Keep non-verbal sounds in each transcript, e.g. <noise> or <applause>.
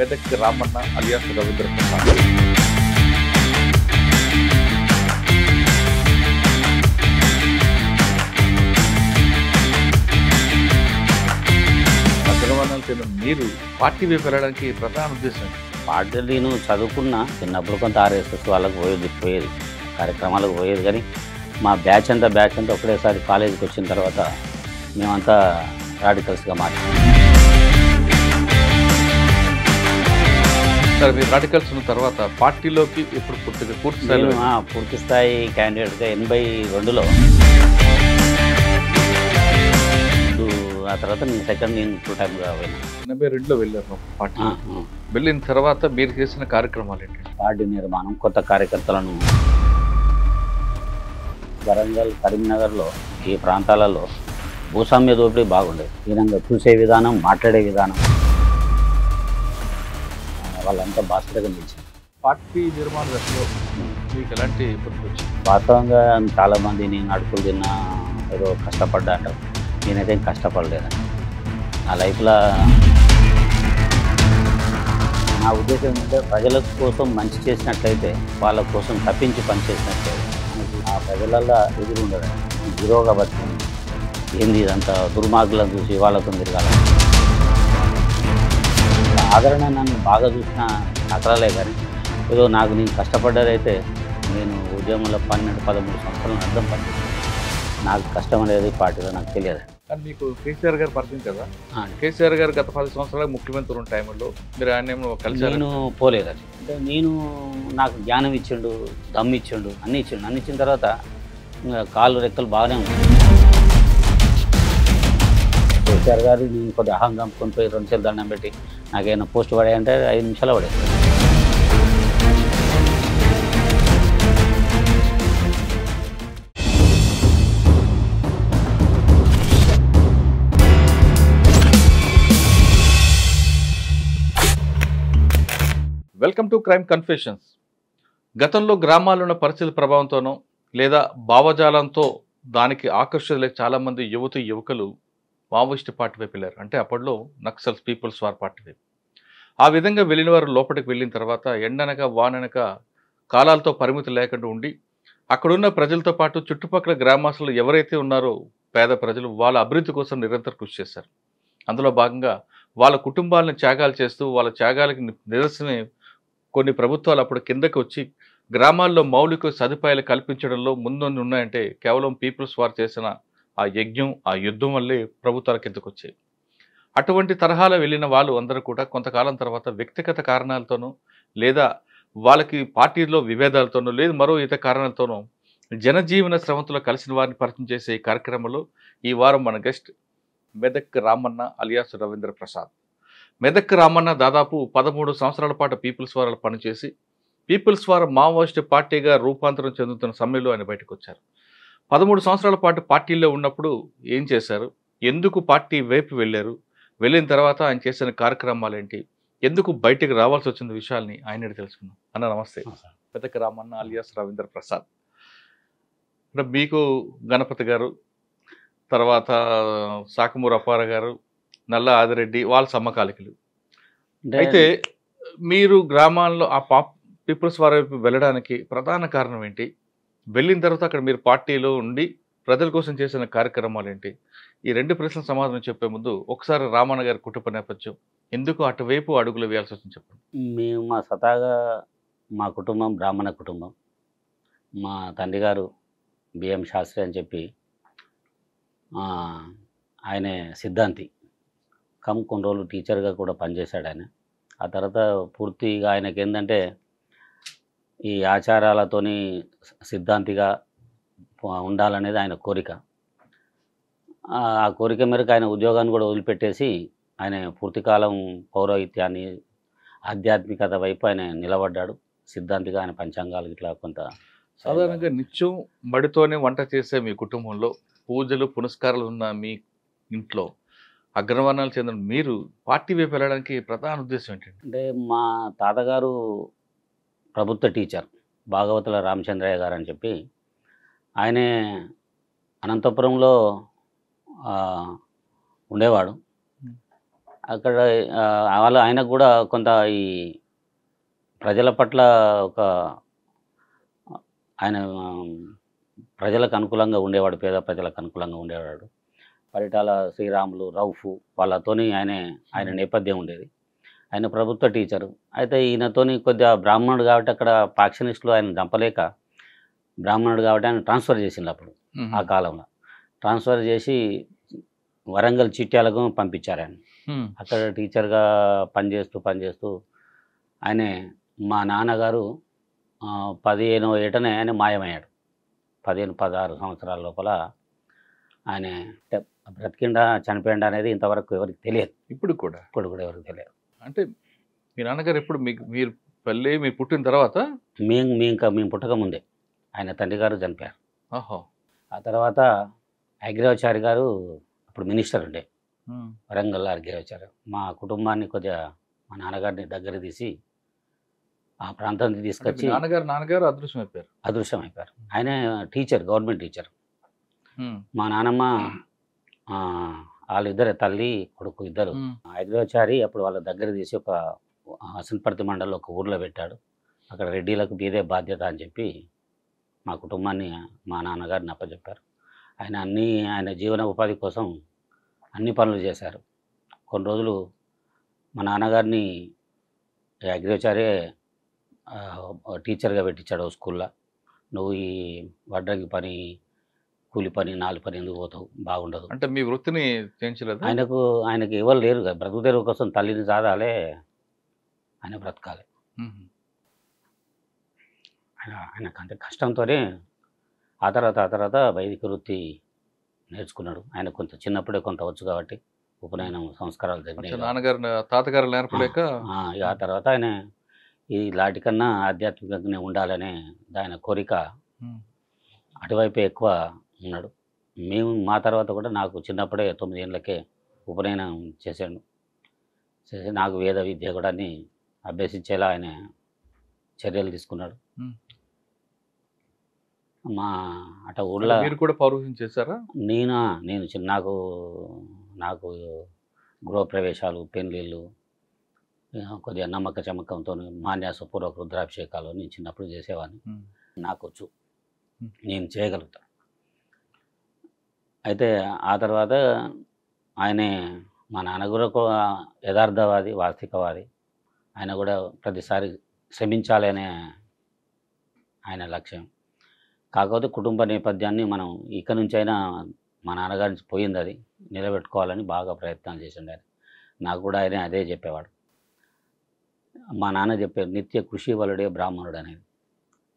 మెదక్కి Ramanna alias Ravindra Prasad మీరు party వెళ్ళడానికి ప్రధాన ఉద్దేశం పార్టీ నేను చదువుకున్న చిన్నప్పుడు కొంత ఆర్ఎస్ఎస్ వాళ్ళకి పోయేది పోయేది కార్యక్రమాలకు పోయేది కానీ మా బ్యాచ్ అంతా బ్యాచ్ అంతా ఒకటేసారి కాలేజీకి వచ్చిన తర్వాత మేమంతా రాడికల్స్గా మాట్లాడాం సార్ మీరు రాడికల్స్ ఉన్న తర్వాత పార్టీలోకి ఇప్పుడు పూర్తిగా పూర్తి స్థాయిలో పూర్తి స్థాయి క్యాండిడేట్గా ఎనభై రెండులో ఆ తర్వాత నేను సెకండ్ నేను టూ టైం వెళ్ళాను ఎనభై రెండులో వెళ్ళారు పార్టీ వెళ్ళిన తర్వాత మీరు చేసిన కార్యక్రమాలు ఏంటి పార్టీ నిర్మాణం కొత్త కార్యకర్తలను వరంగల్ కరీంనగర్లో ఈ ప్రాంతాలలో భూస్వామ్య దోపిడీ బాగుండేది ఈ విధంగా చూసే విధానం మాట్లాడే విధానం వాళ్ళంతా భాస్కర్గా నిలిచింది పార్టీ నిర్మాణ దశలో మీకు ఎలాంటి వాస్తవంగా చాలామంది నేను అడుపులు తిన్నా ఏదో కష్టపడ్డా అంట నేనైతే కష్టపడలేదు నా లైఫ్లో నా ఉద్దేశం ఏంటంటే ప్రజల కోసం మంచి చేసినట్లయితే వాళ్ళ కోసం తప్పించి పనిచేసినట్లయితే చేసినట్లయితే ఆ ప్రజలల్లో ఎదురుండదు ఉండదు జీరోగా ఏంది ఇదంతా దుర్మార్గులను చూసి వాళ్ళతో తిరగాలి ఆదరణ నన్ను బాగా చూసిన నకరాలే కానీ ఏదో నాకు నేను కష్టపడ్డారైతే నేను ఉద్యమంలో పన్నెండు పదమూడు సంవత్సరాలు అర్థం పడింది నాకు కష్టం అనేది పార్టీలో నాకు తెలియదు కానీ మీకు కేసీఆర్ గారు పరిచయం కదా కేసీఆర్ గారు గత పది సంవత్సరాలు ముఖ్యమంత్రి ఉన్న టైంలో మీరు ఆయన కలిసి నేను పోలేదు అంటే నేను నాకు జ్ఞానం ఇచ్చిండు దమ్ ఇచ్చిండు అన్నీ ఇచ్చిండు అన్ని ఇచ్చిన తర్వాత కాళ్ళు రెక్కలు బాగానే ఉంటాయి కేసీఆర్ గారు నేను కొద్దిగా అహం కమ్ముకొని పోయి రెండు చేతులు దండం పెట్టి నాకేమైనా పోస్ట్ పడాయంటే ఐదు నిమిషాలు పడే వెల్కమ్ టు క్రైమ్ కన్ఫెషన్స్ గతంలో గ్రామాల్లో ఉన్న పరిస్థితుల ప్రభావంతోనో లేదా భావజాలంతో దానికి ఆకర్షితులే చాలామంది యువతి యువకులు మావోయిస్ట్ పార్టీ వైపు వెళ్ళారు అంటే అప్పట్లో నక్సల్స్ పీపుల్స్ వార్ పార్టీ వైపు ఆ విధంగా వెళ్ళిన వారు లోపలికి వెళ్ళిన తర్వాత ఎండనక వాననక కాలాలతో పరిమితి లేకుండా ఉండి అక్కడున్న ప్రజలతో పాటు చుట్టుపక్కల గ్రామస్తులు ఎవరైతే ఉన్నారో పేద ప్రజలు వాళ్ళ అభివృద్ధి కోసం నిరంతరం కృషి చేశారు అందులో భాగంగా వాళ్ళ కుటుంబాలను త్యాగాలు చేస్తూ వాళ్ళ త్యాగాలకి నిదర్శనమే కొన్ని ప్రభుత్వాలు అప్పుడు కిందకి వచ్చి గ్రామాల్లో మౌలిక సదుపాయాలు కల్పించడంలో ముందు ఉన్నాయంటే కేవలం పీపుల్స్ వారు చేసిన ఆ యజ్ఞం ఆ యుద్ధం వల్లే ప్రభు తలకిందుకు వచ్చాయి అటువంటి తరహాలో వెళ్ళిన వాళ్ళు అందరూ కూడా కొంతకాలం తర్వాత వ్యక్తిగత కారణాలతోనూ లేదా వాళ్ళకి పార్టీలో విభేదాలతోనూ లేదు మరో ఇతర కారణాలతోనూ జనజీవన శ్రమంతో కలిసిన వారిని పరిచయం చేసే ఈ కార్యక్రమంలో ఈ వారం మన గెస్ట్ మెదక్ రామన్న అలియాస్ రవీంద్ర ప్రసాద్ మెదక్ రామన్న దాదాపు పదమూడు సంవత్సరాల పాటు పీపుల్స్ వారాలు పనిచేసి పీపుల్స్ వారం మావోయిస్ట్ పార్టీగా రూపాంతరం చెందుతున్న సమయంలో ఆయన బయటకు వచ్చారు పదమూడు సంవత్సరాల పాటు పార్టీలో ఉన్నప్పుడు ఏం చేశారు ఎందుకు పార్టీ వైపు వెళ్ళారు వెళ్ళిన తర్వాత ఆయన చేసిన కార్యక్రమాలు ఏంటి ఎందుకు బయటకు రావాల్సి వచ్చిన విషయాల్ని ఆయన తెలుసుకున్నాం అన్న నమస్తే పెద్దకి రామన్న అలియాస్ రవీంద్ర ప్రసాద్ మీకు గణపతి గారు తర్వాత సాకమూరు అప్పార గారు నల్ల ఆదిరెడ్డి వాళ్ళ సమకాలికలు అయితే మీరు గ్రామాల్లో ఆ పాప్ పీపుల్స్ వారి వెళ్ళడానికి ప్రధాన కారణం ఏంటి వెళ్ళిన తర్వాత అక్కడ మీరు పార్టీలో ఉండి ప్రజల కోసం చేసిన కార్యక్రమాలు ఏంటి ఈ రెండు ప్రశ్నల సమాధానం చెప్పే ముందు ఒకసారి రామన్న గారి కుటుంబ నేపథ్యం ఎందుకు అటువైపు అడుగులు వేయాల్సి వచ్చింది చెప్పండి మేము మా సతాగా మా కుటుంబం బ్రాహ్మణ కుటుంబం మా తండ్రి గారు బిఎం శాస్త్రి అని చెప్పి ఆయన సిద్ధాంతి కమ్ కొన్ని రోజులు టీచర్గా కూడా పనిచేశాడు ఆయన ఆ తర్వాత పూర్తిగా ఆయనకి ఏంటంటే ఈ ఆచారాలతోని సిద్ధాంతిగా ఉండాలనేది ఆయన కోరిక ఆ కోరిక మేరకు ఆయన ఉద్యోగాన్ని కూడా వదిలిపెట్టేసి ఆయన పూర్తికాలం పౌరోహిత్యాన్ని ఆధ్యాత్మికత వైపు ఆయన నిలబడ్డాడు సిద్ధాంతిగా ఆయన పంచాంగాలు ఇట్లా కొంత సాధారణంగా నిత్యం మడితోనే వంట చేసే మీ కుటుంబంలో పూజలు పునస్కారాలు ఉన్న మీ ఇంట్లో అగ్రవర్ణాలు చెందిన మీరు పార్టీ వైపు వెళ్ళడానికి ప్రధాన ఉద్దేశం ఏంటంటే అంటే మా తాతగారు ప్రభుత్వ టీచర్ భాగవతుల రామచంద్రయ్య గారు అని చెప్పి ఆయనే అనంతపురంలో ఉండేవాడు అక్కడ వాళ్ళ ఆయనకు కూడా కొంత ఈ ప్రజల పట్ల ఒక ఆయన ప్రజలకు అనుకూలంగా ఉండేవాడు పేద ప్రజలకు అనుకూలంగా ఉండేవాడు పరిటాల శ్రీరాములు రౌఫు వాళ్ళతోని ఆయనే ఆయన నేపథ్యం ఉండేది ఆయన ప్రభుత్వ టీచరు అయితే ఈయనతోని కొద్దిగా బ్రాహ్మణుడు కాబట్టి అక్కడ పాక్షనిస్టులు ఆయన దంపలేక బ్రాహ్మణుడు కాబట్టి ఆయన ట్రాన్స్ఫర్ చేసింది అప్పుడు ఆ కాలంలో ట్రాన్స్ఫర్ చేసి వరంగల్ చిట్యాలకు పంపించారు ఆయన అక్కడ టీచర్గా పనిచేస్తూ పనిచేస్తూ ఆయన మా నాన్నగారు పదిహేను ఏటనే ఆయన మాయమయ్యాడు పదిహేను పదహారు సంవత్సరాల లోపల ఆయన బ్రతికిండా చనిపోయిండా అనేది ఇంతవరకు ఎవరికి తెలియదు ఇప్పుడు కూడా ఇప్పుడు కూడా ఎవరికి తెలియదు అంటే మీ నాన్నగారు ఎప్పుడు మీకు మీరు పెళ్ళి మీరు పుట్టిన తర్వాత మేము మేము ఇంకా మేము పుట్టక ముందే ఆయన తండ్రి గారు చనిపోయారు ఓహో ఆ తర్వాత అగ్రవచారి గారు అప్పుడు మినిస్టర్ ఉండే వరంగల్ అగ్రవచారి మా కుటుంబాన్ని కొద్దిగా మా నాన్నగారిని దగ్గర తీసి ఆ ప్రాంతానికి తీసుకొచ్చి నాన్నగారు నాన్నగారు అదృశ్యమైపోయారు అయిపోయారు అదృశ్యం అయిపోయారు ఆయన టీచర్ గవర్నమెంట్ టీచర్ మా నాన్నమ్మ వాళ్ళు ఇద్దరు తల్లి కొడుకు ఇద్దరు ఐదవచారి అప్పుడు వాళ్ళ దగ్గర తీసి ఒక హసన్పర్తి మండలం ఒక ఊర్లో పెట్టాడు అక్కడ రెడ్డిలకు బీదే బాధ్యత అని చెప్పి మా కుటుంబాన్ని మా నాన్నగారిని అప్పచెప్పారు ఆయన అన్ని ఆయన జీవన ఉపాధి కోసం అన్ని పనులు చేశారు కొన్ని రోజులు మా నాన్నగారిని అగ్రచారే టీచర్గా పెట్టించాడు స్కూల్లో నువ్వు ఈ వడ్రంగి పని కూలి పని నాలుగు పని ఎందుకు పోతావు బాగుండదు అంటే మీ వృత్తిని చేయించలేదు ఆయనకు ఆయనకి ఎవరు లేరు కదా బ్రతుకుదేరు కోసం తల్లిని సాదాలే ఆయన బ్రతకాలి ఆయన ఆయనకు అంత కష్టంతోనే ఆ తర్వాత ఆ తర్వాత వైదిక వృత్తి నేర్చుకున్నాడు ఆయన కొంత చిన్నప్పుడే కొంత వచ్చు కాబట్టి ఉపనయనం సంస్కారాలు జరిగినాయి నాన్నగారు తాతగారు నేర్పలేక ఆ తర్వాత ఆయన ఈ లాటికన్నా ఆధ్యాత్మికంగానే ఉండాలనే ఆయన కోరిక అటువైపు ఎక్కువ ఉన్నాడు మేము మా తర్వాత కూడా నాకు చిన్నప్పుడే తొమ్మిది ఏళ్ళకే ఉపనయనం చేశాడు చేసి నాకు వేద విద్య కూడా అభ్యసించేలా ఆయన చర్యలు తీసుకున్నాడు మా అట ఊళ్ళో మీరు కూడా పౌరుషం చేశారా నేను నేను నాకు నాకు గృహప్రవేశాలు పెండ్లీళ్ళు కొద్దిగా నమ్మక చమకంతో మాన్యాసపూర్వక రుద్రాభిషేకాలు నేను చిన్నప్పుడు చేసేవాడిని నాకు వచ్చు నేను చేయగలుగుతాను అయితే ఆ తర్వాత ఆయనే మా నాన్న కూడా ఒక యథార్థవాది వాస్తవికవాది ఆయన కూడా ప్రతిసారి శ్రమించాలి అనే ఆయన లక్ష్యం కాకపోతే కుటుంబ నేపథ్యాన్ని మనం ఇక్కడ నుంచైనా మా నాన్నగారి నుంచి పోయింది అది నిలబెట్టుకోవాలని బాగా ప్రయత్నాలు చేసిండారు నాకు కూడా ఆయన అదే చెప్పేవాడు మా నాన్న చెప్పారు నిత్య కృషి వలుడే బ్రాహ్మణుడు అనేది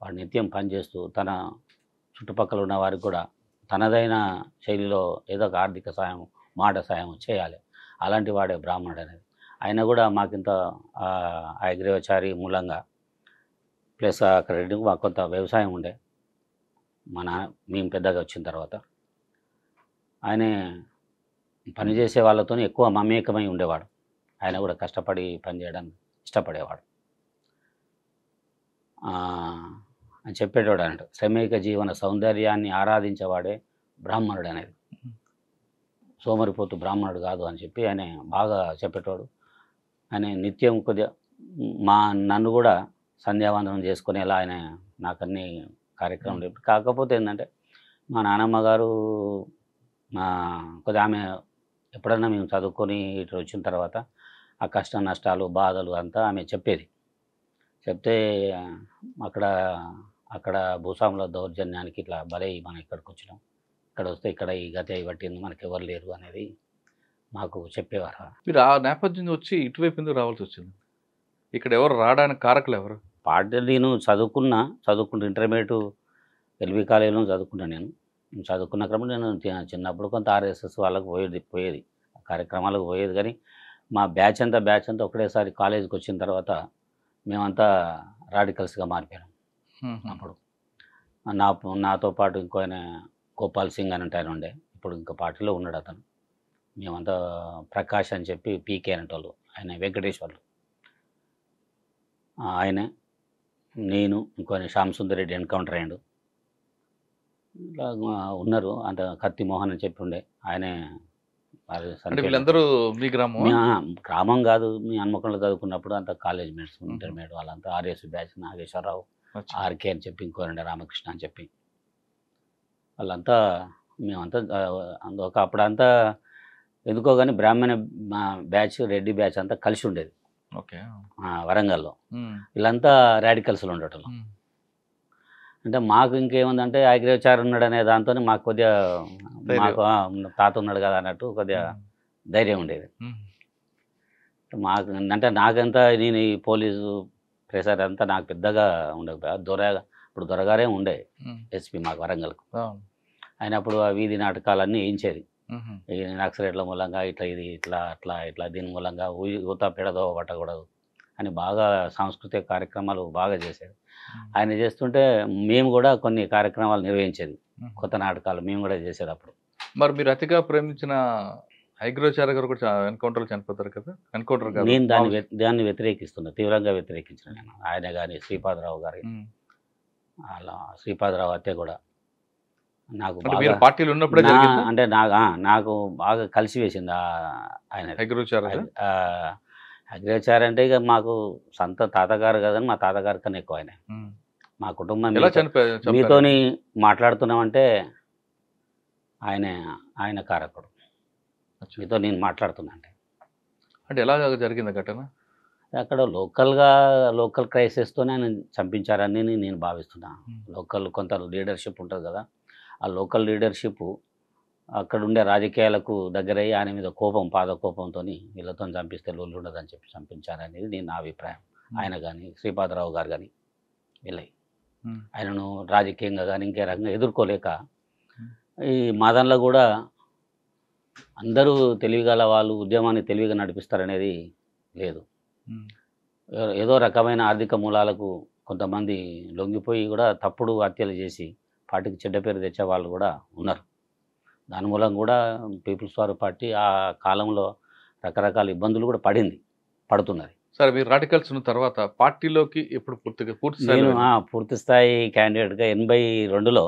వాడు నిత్యం పనిచేస్తూ తన చుట్టుపక్కల ఉన్న వారికి కూడా తనదైన శైలిలో ఏదో ఒక ఆర్థిక సాయం మాట సాయం చేయాలి అలాంటి వాడే బ్రాహ్మణుడు అనేది ఆయన కూడా మాకింత అగ్రవచారి మూలంగా ప్లస్ అక్కడ మాకు కొంత వ్యవసాయం ఉండే మన మేము పెద్దగా వచ్చిన తర్వాత ఆయనే పనిచేసే వాళ్ళతో ఎక్కువ మమేకమై ఉండేవాడు ఆయన కూడా కష్టపడి పనిచేయడానికి ఇష్టపడేవాడు అని చెప్పేటోడు అన్నట్టు శ్రమేక జీవన సౌందర్యాన్ని ఆరాధించేవాడే బ్రాహ్మణుడు అనేది సోమరిపోతు బ్రాహ్మణుడు కాదు అని చెప్పి ఆయన బాగా చెప్పేటోడు ఆయన నిత్యం కొద్దిగా మా నన్ను కూడా సంధ్యావందనం చేసుకునేలా ఆయన నాకు అన్ని కార్యక్రమాలు కాకపోతే ఏంటంటే మా నానమ్మ గారు మా కొద్దిగా ఆమె ఎప్పుడన్నా మేము చదువుకొని ఇటు వచ్చిన తర్వాత ఆ కష్ట నష్టాలు బాధలు అంతా ఆమె చెప్పేది చెప్తే అక్కడ అక్కడ భూస్వాముల దౌర్జన్యానికి ఇట్లా బలై మనం ఇక్కడికి వచ్చినాం ఇక్కడ వస్తే ఇక్కడ ఈ గత పట్టింది మనకి ఎవరు లేరు అనేది మాకు చెప్పేవారు మీరు ఆ నేపథ్యం వచ్చి ఇటువైపు ఎందుకు రావాల్సి వచ్చింది ఇక్కడ ఎవరు రావడానికి కారకులు ఎవరు పాటలు నేను చదువుకున్నా చదువుకుంటూ ఇంటర్మీడియట్ ఎల్వీ కాలేజీలో చదువుకున్నా నేను చదువుకున్న క్రమం నేను చిన్నప్పుడు కొంత ఆర్ఎస్ఎస్ వాళ్ళకి పోయేది పోయేది కార్యక్రమాలకు పోయేది కానీ మా బ్యాచ్ అంతా బ్యాచ్ అంతా ఒకటేసారి కాలేజీకి వచ్చిన తర్వాత మేమంతా రాడికల్స్గా మారిపోయాం అప్పుడు నా నాతో పాటు ఇంకో ఆయన గోపాల్ సింగ్ అని ఆయన ఉండే ఇప్పుడు ఇంకా పార్టీలో ఉన్నాడు అతను మేమంతా ప్రకాష్ అని చెప్పి పీకే వాళ్ళు ఆయన వెంకటేశ్వర్లు ఆయన నేను ఇంకో శ్యామసుందర్ రెడ్డి ఎన్కౌంటర్ అయ్యాడు ఇలా ఉన్నారు అంత కత్తి మోహన్ అని చెప్పి ఉండే ఆయనే వీళ్ళందరూ మీ గ్రామం గ్రామం కాదు మీ హన్మకంలో చదువుకున్నప్పుడు అంత కాలేజ్ మేట్స్ ఇంటర్మీడియట్ వాళ్ళంతా ఆర్ఎస్ బ్యాచ్ నాగేశ్వరరావు ఆర్కే అని చెప్పి ఇంకోరండి రామకృష్ణ అని చెప్పి వాళ్ళంతా మేమంతా ఒక అప్పుడంతా ఎందుకో కానీ బ్రాహ్మణ బ్యాచ్ రెడ్డి బ్యాచ్ అంతా కలిసి ఉండేది ఓకే వరంగల్లో వీళ్ళంతా రాడికల్స్లో ఉండటంలో అంటే మాకు ఇంకేముందంటే ఆగ్రహచారం ఉన్నాడు అనే దాంతో మాకు కొద్దిగా మాకు తాత ఉన్నాడు కదా అన్నట్టు కొద్దిగా ధైర్యం ఉండేది మాకు అంటే నాకంతా నేను ఈ పోలీసు కేసీఆర్ అంతా నాకు పెద్దగా ఉండకపోయా దొర ఇప్పుడు దొరగారే ఉండే ఎస్పీ మాకు వరంగల్కు ఆయన అప్పుడు ఆ వీధి నాటకాలన్నీ వేయించేది నక్సరేట్ల మూలంగా ఇట్లా ఇది ఇట్లా అట్లా ఇట్లా దీని మూలంగా ఊత పెడదో పట్టకూడదు అని బాగా సాంస్కృతిక కార్యక్రమాలు బాగా చేశారు ఆయన చేస్తుంటే మేము కూడా కొన్ని కార్యక్రమాలు నిర్వహించేది కొత్త నాటకాలు మేము కూడా చేసేది అప్పుడు మరి మీరు అతిగా ప్రేమించిన ఐగ్రోచార్య గారు కూడా ఎన్కౌంటర్లు చనిపోతారు కదా ఎన్కౌంటర్ నేను దాన్ని దాన్ని వ్యతిరేకిస్తున్నా తీవ్రంగా వ్యతిరేకించిన నేను ఆయన కానీ శ్రీపాదరావు గారి అలా శ్రీపాదరావు అత్తే కూడా నాకు పార్టీలు ఉన్నప్పుడు అంటే నాకు నాకు బాగా కలిసి వేసింది ఆయన అగ్రచార్య అగ్రచార్య అంటే ఇక మాకు సంత తాతగారు కదని మా తాతగారి కన్నా ఎక్కువ ఆయన మా కుటుంబం మీతోని మాట్లాడుతున్నామంటే ఆయన ఆయన కారకుడు మీతో నేను మాట్లాడుతున్నాను అంటే అంటే ఎలా జరిగింది ఘటన అక్కడ లోకల్గా లోకల్ క్రైసిస్తోనే ఆయన చంపించారని నేను భావిస్తున్నాను లోకల్ కొంత లీడర్షిప్ ఉంటుంది కదా ఆ లోకల్ లీడర్షిప్ అక్కడ ఉండే రాజకీయాలకు దగ్గరై ఆయన మీద కోపం పాద కోపంతో వీళ్ళతో చంపిస్తే లోళ్ళు ఉండదని చెప్పి చంపించారనేది నేను నా అభిప్రాయం ఆయన కానీ శ్రీపాదరావు గారు కానీ వీళ్ళై ఆయనను రాజకీయంగా కానీ ఇంకే రకంగా ఎదుర్కోలేక ఈ మాదన్లో కూడా అందరూ తెలివిగల వాళ్ళు ఉద్యమాన్ని తెలివిగా నడిపిస్తారనేది లేదు ఏదో రకమైన ఆర్థిక మూలాలకు కొంతమంది లొంగిపోయి కూడా తప్పుడు హత్యలు చేసి పార్టీకి చెడ్డ పేరు తెచ్చే వాళ్ళు కూడా ఉన్నారు దాని మూలం కూడా పీపుల్స్ వారు పార్టీ ఆ కాలంలో రకరకాల ఇబ్బందులు కూడా పడింది పడుతున్నది సరే మీరు రాడికల్స్ తర్వాత పార్టీలోకి ఎప్పుడు పూర్తిగా పూర్తి నేను పూర్తి స్థాయి క్యాండిడేట్గా ఎనభై రెండులో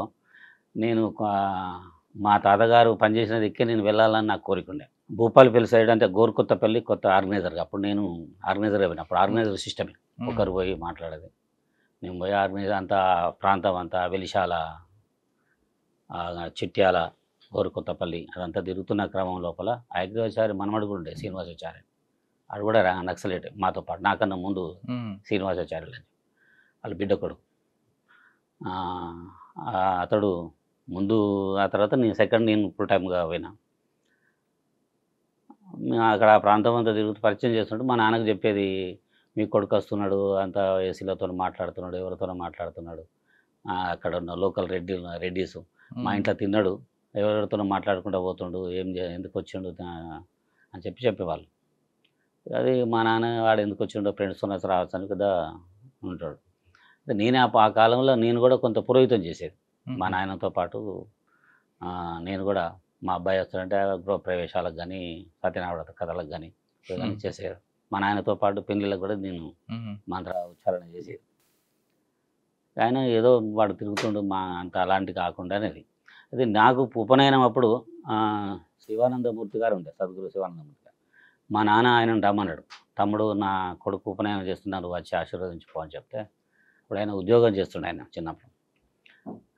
నేను మా తాతగారు పనిచేసిన దిక్కే నేను వెళ్ళాలని నాకు కోరిక ఉండే భూపాలపల్లి సైడ్ అంటే గోరుకొత్తపల్లి కొత్త ఆర్గనైజర్గా అప్పుడు నేను ఆర్గనైజర్ అయిపోయినా అప్పుడు ఆర్గనైజర్ సిస్టమే ఒకరు పోయి మాట్లాడేది నేను పోయి ఆర్గనైజర్ అంతా ప్రాంతం అంతా వెలిశాల చిట్యాల గోరుకొత్తపల్లి అదంతా తిరుగుతున్న క్రమం లోపల ఐక్యవచారి మనమడు కూడా ఉండే శ్రీనివాసాచార్య అది కూడా నక్సలేట్ మాతో పాటు నాకన్నా ముందు శ్రీనివాసాచార్యులు అని వాళ్ళ బిడ్డ కొడుకు అతడు ముందు ఆ తర్వాత నేను సెకండ్ నేను ఫుల్ టైమ్గా పోయినా అక్కడ ఆ ప్రాంతం అంతా తిరుగుతూ పరిచయం చేస్తున్నట్టు మా నాన్నకు చెప్పేది మీ కొడుకు వస్తున్నాడు అంత ఏసీలతో మాట్లాడుతున్నాడు ఎవరితోనో మాట్లాడుతున్నాడు అక్కడ ఉన్న లోకల్ రెడ్డి రెడ్డీస్ మా ఇంట్లో తిన్నాడు ఎవరెవరితోనో మాట్లాడుకుంటూ పోతుండు ఏం ఎందుకు వచ్చిండు అని చెప్పి చెప్పేవాళ్ళు అది మా నాన్న వాడు ఎందుకు వచ్చిండో ఫ్రెండ్స్తో రావచ్చు అని కదా ఉంటాడు నేనే ఆ కాలంలో నేను కూడా కొంత పురోహితం చేసేది మా నాయనతో పాటు నేను కూడా మా అబ్బాయి వస్తాడంటే గృహప్రవేశాలకు కానీ సత్యనారాయణ కథలకు కానీ చేసేది మా నాయనతో పాటు పెళ్లిళ్ళకు కూడా నేను మంత్ర ఉచ్చారణ చేసేది ఆయన ఏదో వాడు తిరుగుతుండు మా అంత అలాంటి కాకుండా అనేది అది నాకు ఉపనయనం అప్పుడు శివానందమూర్తి గారు ఉండే సద్గురు శివానందమూర్తి గారు మా నాన్న ఆయన రమ్మన్నాడు తమ్ముడు నా కొడుకు ఉపనయనం చేస్తున్నాడు వచ్చి ఆశీర్వదించుకో అని చెప్తే ఇప్పుడు ఆయన ఉద్యోగం చేస్తుండే ఆయన చిన్నప్పుడు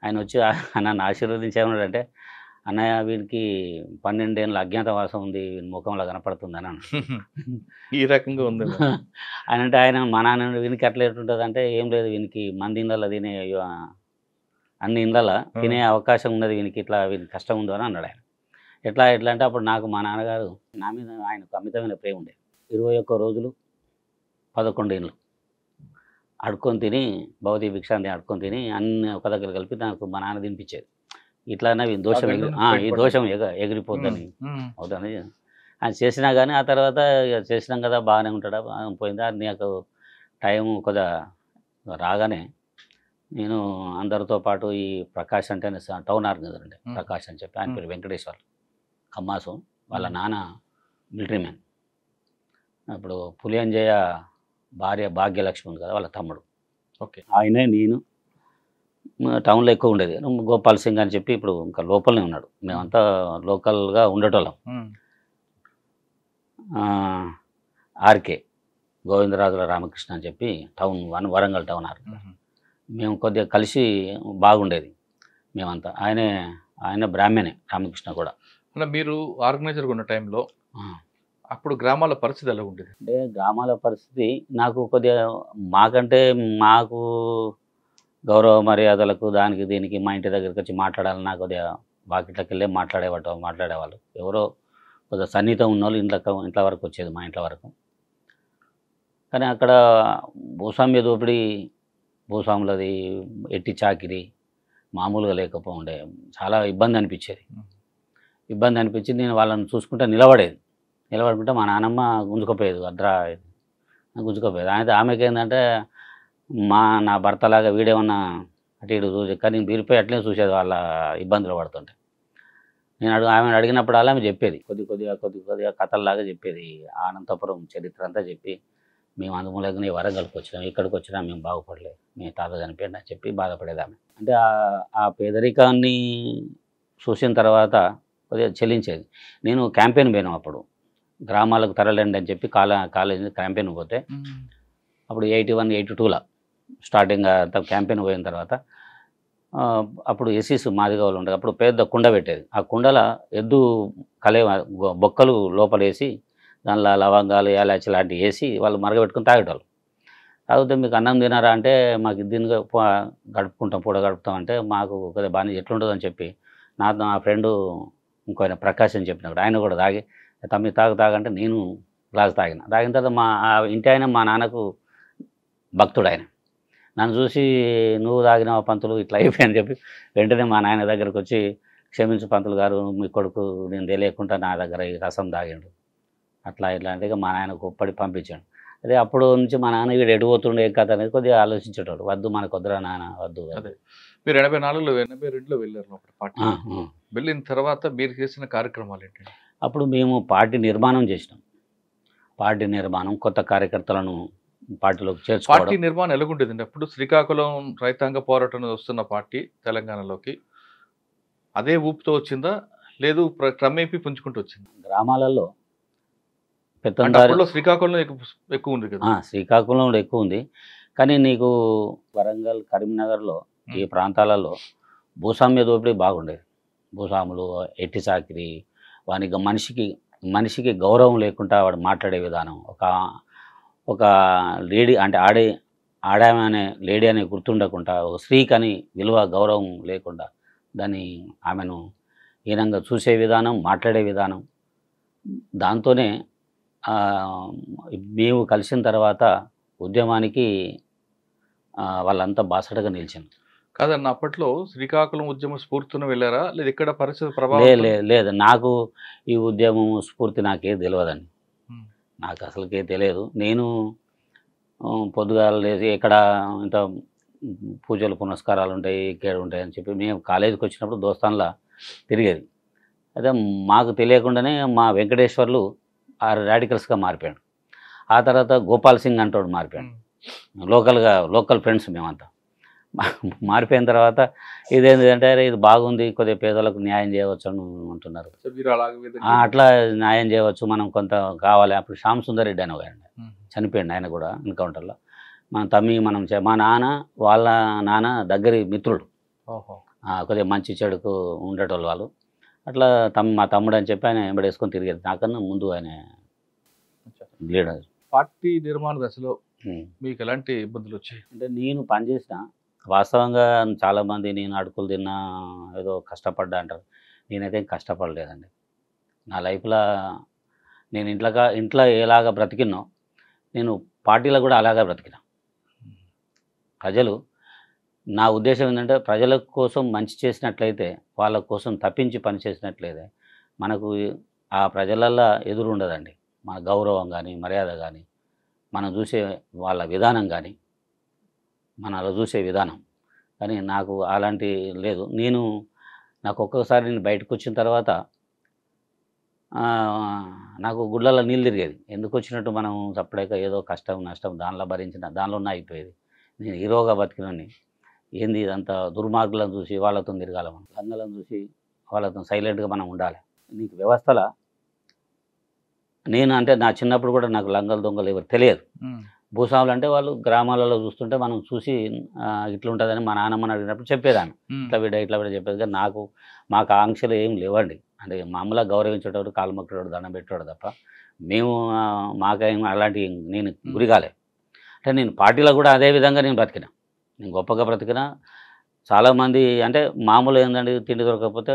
ఆయన వచ్చి నన్ను ఆశీర్వదించేమన్నాడంటే అన్నయ్య వీడికి పన్నెండేళ్ళ అజ్ఞాతవాసం ఉంది వీని ముఖంలో కనపడుతుంది అని ఈ రకంగా ఉంది <laughs> ఆయన అంటే ఆయన మా నాన్న వీనికి అట్లా ఎట్లుంటుంది అంటే ఏం లేదు వీనికి మంది ఇందల తినే అన్ని ఇందల తినే అవకాశం ఉన్నది వీనికి ఇట్లా వీనికి కష్టం ఉందో అని అన్నాడు ఆయన ఎట్లా ఎట్లా అంటే అప్పుడు నాకు మా నాన్నగారు నా మీద ఆయనకు అమితమైన ప్రేమ ఉండేది ఇరవై ఒక్క రోజులు పదకొండు ఇండ్లు అడుక్కొని తిని భౌతిక భిక్షాన్ని అడుక్కొని తిని అన్ని ఒక దగ్గర కలిపి నాకు మా నాన్న తినిపించేది ఇట్లానే దోషం ఈ దోషం ఎగ ఎగిరిపోద్దని అవుతుంది ఆయన చేసినా కానీ ఆ తర్వాత చేసినాం కదా బాగానే ఉంటాడా పోయిందా నాకు టైం కొద్దిగా రాగానే నేను అందరితో పాటు ఈ ప్రకాష్ అంటే టౌన్ ఆర్గనైజర్ అంటే ప్రకాష్ అని చెప్పి ఆయన పేరు వెంకటేశ్వర్ కమ్మాసు వాళ్ళ నాన్న మిలిటరీ మ్యాన్ ఇప్పుడు పులి భార్య భాగ్యలక్ష్మి ఉంది కదా వాళ్ళ తమ్ముడు ఓకే ఆయనే నేను టౌన్లో ఎక్కువ ఉండేది గోపాల్ సింగ్ అని చెప్పి ఇప్పుడు ఇంకా లోపలనే ఉన్నాడు మేమంతా లోకల్గా ఉండేటోళ్ళం ఆర్కే గోవిందరాజుల రామకృష్ణ అని చెప్పి town one Warangal town R K మేము కొద్దిగా కలిసి బాగుండేది మేమంతా ఆయనే ఆయన బ్రాహ్మణే రామకృష్ణ కూడా మీరు ఆర్గనైజర్గా ఉన్న టైంలో అప్పుడు గ్రామాల పరిస్థితి ఎలా ఉండేది అంటే గ్రామాల పరిస్థితి నాకు కొద్దిగా మాకంటే మాకు గౌరవ మర్యాదలకు దానికి దీనికి మా ఇంటి దగ్గరికి వచ్చి మాట్లాడాలి నాకు కొద్దిగా వాకిట్లకి వెళ్ళి మాట్లాడేవాట మాట్లాడేవాళ్ళు ఎవరో కొద్దిగా సన్నిహితం ఉన్న వాళ్ళు ఇంట్లో ఇంట్లో వరకు వచ్చేది మా ఇంట్లో వరకు కానీ అక్కడ భూస్వామ్య దోపిడీ భూస్వాములది ఎట్టి చాకిరి మామూలుగా లేకపోతే చాలా ఇబ్బంది అనిపించేది ఇబ్బంది అనిపించింది నేను వాళ్ళని చూసుకుంటే నిలబడేది నిలబడుకుంటే మా నానమ్మ గుంజుకోపోయేది అద్రా గుంజుకోపోయేది ఆయన ఆమెకి ఏంటంటే మా నా భర్తలాగా వీడేమన్నా అటు ఇటు చూసి కానీ బీరిపోయి అట్లే చూసేది వాళ్ళ ఇబ్బందులు పడుతుంటే నేను అడుగు అడిగినప్పుడు అలా ఆమె చెప్పేది కొద్ది కొద్దిగా కొద్ది కొద్దిగా కథల్లాగా చెప్పేది అనంతపురం చరిత్ర అంతా చెప్పి మేము అందుమూలంగానే వరంగల్కి వచ్చినాం ఇక్కడికి వచ్చినా మేము బాగుపడలేదు మీ తాత చనిపోయింది చెప్పి చెప్పి ఆమె అంటే ఆ పేదరికాన్ని చూసిన తర్వాత కొద్దిగా చెల్లించేది నేను క్యాంపెయిన్ పోయినాం అప్పుడు గ్రామాలకు తరలండి అని చెప్పి కాల కాలేజీ క్యాంపెయిన్ పోతే అప్పుడు ఎయిటీ వన్ ఎయిటీ టూలో స్టార్టింగ్ క్యాంపెయిన్ పోయిన తర్వాత అప్పుడు ఎస్సీస్ మాదిగవాళ్ళు ఉండేది అప్పుడు పెద్ద కుండ పెట్టేది ఆ కుండల ఎద్దు కలే బొక్కలు లోపలేసి దానిలో లవంగాలు ఏలాచి లాంటివి వేసి వాళ్ళు మరగబెట్టుకుని తాగేటోళ్ళు తాగితే మీకు అన్నం తినారా అంటే మాకు దీనిగా గడుపుకుంటాం పూట గడుపుతాం అంటే మాకు బాగా ఎట్లుంటుందని చెప్పి నా నా ఫ్రెండు ఇంకో ఆయన అని చెప్పినప్పుడు ఆయన కూడా తాగి తమ్మి తాగు తాగంటే నేను గ్లాస్ తాగిన తాగిన తర్వాత మా ఇంటి ఆయన మా నాన్నకు భక్తుడు ఆయన నన్ను చూసి నువ్వు తాగిన పంతులు ఇట్లా అని చెప్పి వెంటనే మా నాయన దగ్గరకు వచ్చి క్షమించు పంతులు గారు మీ కొడుకు నేను తెలియకుండా నా దగ్గర ఈ రసం తాగిండు అట్లా ఇట్లాంటిగా మా నాయన గొప్పడి పంపించాడు అదే అప్పుడు నుంచి మా నాన్న వీడు ఎడిపోతుండే కథ అనేది కొద్దిగా ఆలోచించేటోడు వద్దు మనకు వద్దురా నాన్న వద్దు మీరు ఎనభై నాలుగులో ఎనభై రెండులో వెళ్ళారు వెళ్ళిన తర్వాత మీరు చేసిన కార్యక్రమాలు ఏంటండి అప్పుడు మేము పార్టీ నిర్మాణం చేసినాం పార్టీ నిర్మాణం కొత్త కార్యకర్తలను పార్టీలోకి చేర్చు పార్టీ నిర్మాణం ఎలాగుంటుంది అప్పుడు శ్రీకాకుళం రైతాంగ పోరాటం వస్తున్న పార్టీ తెలంగాణలోకి అదే ఊపుతో వచ్చిందా లేదు క్రమేపీ పుంజుకుంటూ వచ్చింది గ్రామాలలో పెత్తందారులో శ్రీకాకుళం ఎక్కువ ఉంది కదా శ్రీకాకుళం ఎక్కువ ఉంది కానీ నీకు వరంగల్ కరీంనగర్లో ఈ ప్రాంతాలలో భూస్వామ్య దోపిడీ బాగుండేది భూస్వాములు ఎట్టి సాకిరి వాని మనిషికి మనిషికి గౌరవం లేకుండా వాడు మాట్లాడే విధానం ఒక ఒక లేడీ అంటే ఆడే ఆడామె అనే లేడీ అనే గుర్తుండకుండా ఒక స్త్రీకి అని విలువ గౌరవం లేకుండా దాన్ని ఆమెను హీనంగా చూసే విధానం మాట్లాడే విధానం దాంతోనే మేము కలిసిన తర్వాత ఉద్యమానికి వాళ్ళంతా బాసటగా నిలిచింది కాదన్న అప్పట్లో శ్రీకాకుళం ఉద్యమ స్ఫూర్తిని వెళ్ళారా లేదు ఇక్కడ పరిస్థితి ప్రభావం లేదు నాకు ఈ ఉద్యమం స్ఫూర్తి నాకే తెలియదండి నాకు అసలుకే తెలియదు నేను పొద్దుగాల లేచి ఇక్కడ ఇంత పూజలు పునస్కారాలు ఉంటాయి ఇక్కడ ఉంటాయి అని చెప్పి మేము కాలేజీకి వచ్చినప్పుడు దోస్తాన్లా తిరిగేది అయితే మాకు తెలియకుండానే మా వెంకటేశ్వర్లు ఆ రాడికల్స్గా మారిపోయాడు ఆ తర్వాత గోపాల్ సింగ్ అంటాడు మారిపోయాడు లోకల్గా లోకల్ ఫ్రెండ్స్ మేమంతా <laughs> మారిపోయిన తర్వాత అంటే ఇది బాగుంది కొద్దిగా పేదలకు న్యాయం చేయవచ్చు అని అంటున్నారు అట్లా న్యాయం చేయవచ్చు మనం కొంత కావాలి అప్పుడు శ్యామ్ సుందర్ రెడ్డి అనేవాడు చనిపోయాడు ఆయన కూడా ఎన్కౌంటర్లో మన తమ్మి మనం మా నాన్న వాళ్ళ నాన్న దగ్గరి మిత్రుడు కొద్దిగా మంచి చెడుకు ఉండేటోళ్ళు వాళ్ళు అట్లా తమ్ మా తమ్ముడు అని చెప్పి ఆయన వెంబడేసుకొని తిరిగేది నాకన్నా ముందు ఆయన లీడర్ పార్టీ నిర్మాణ దశలో మీకు ఎలాంటి ఇబ్బందులు వచ్చాయి అంటే నేను పనిచేసిన వాస్తవంగా చాలామంది నేను అడుకులు తిన్నా ఏదో కష్టపడ్డా అంటారు నేనైతే కష్టపడలేదండి నా లైఫ్లో నేను ఇంట్లో ఇంట్లో ఎలాగ బ్రతికినో నేను పార్టీలో కూడా అలాగా బ్రతికినా ప్రజలు నా ఉద్దేశం ఏంటంటే ప్రజల కోసం మంచి చేసినట్లయితే వాళ్ళ కోసం తప్పించి పని చేసినట్లయితే మనకు ఆ ప్రజలల్లో ఎదురు ఉండదండి మన గౌరవం కానీ మర్యాద కానీ మనం చూసే వాళ్ళ విధానం కానీ మన అలా చూసే విధానం కానీ నాకు అలాంటి లేదు నేను నాకు ఒక్కొక్కసారి నేను బయటకు వచ్చిన తర్వాత నాకు గుళ్ళల్లో నీళ్ళు తిరిగేది ఎందుకు వచ్చినట్టు మనం చెప్పలేక ఏదో కష్టం నష్టం దానిలో భరించిన దానిలోనే అయిపోయేది నేను హీరోగా బతికినని ఏంది ఇదంతా దుర్మార్గులను చూసి వాళ్ళతో తిరగాల మనం దొంగలను చూసి వాళ్ళతో సైలెంట్గా మనం ఉండాలి నీకు వ్యవస్థల నేను అంటే నా చిన్నప్పుడు కూడా నాకు లంగలు దొంగలు ఎవరు తెలియదు భూస్వాములు అంటే వాళ్ళు గ్రామాలలో చూస్తుంటే మనం చూసి ఇట్లుంటుందని మా నాన్నమ్మని అడిగినప్పుడు చెప్పేదాన్ని ఇట్లా బిడ్డ ఇట్లా బిడ్డ చెప్పేది కానీ నాకు మాకు ఆంక్షలు ఏం లేవండి అంటే మామూలుగా గౌరవించేటోడు కాలు మొక్కటోడు దండం పెట్టాడు తప్ప మేము మాకేం అలాంటి నేను గురి అంటే నేను పార్టీలో కూడా అదే విధంగా నేను బ్రతికినా నేను గొప్పగా బ్రతికినా చాలామంది అంటే మామూలు ఏంటంటే తిండి దొరకకపోతే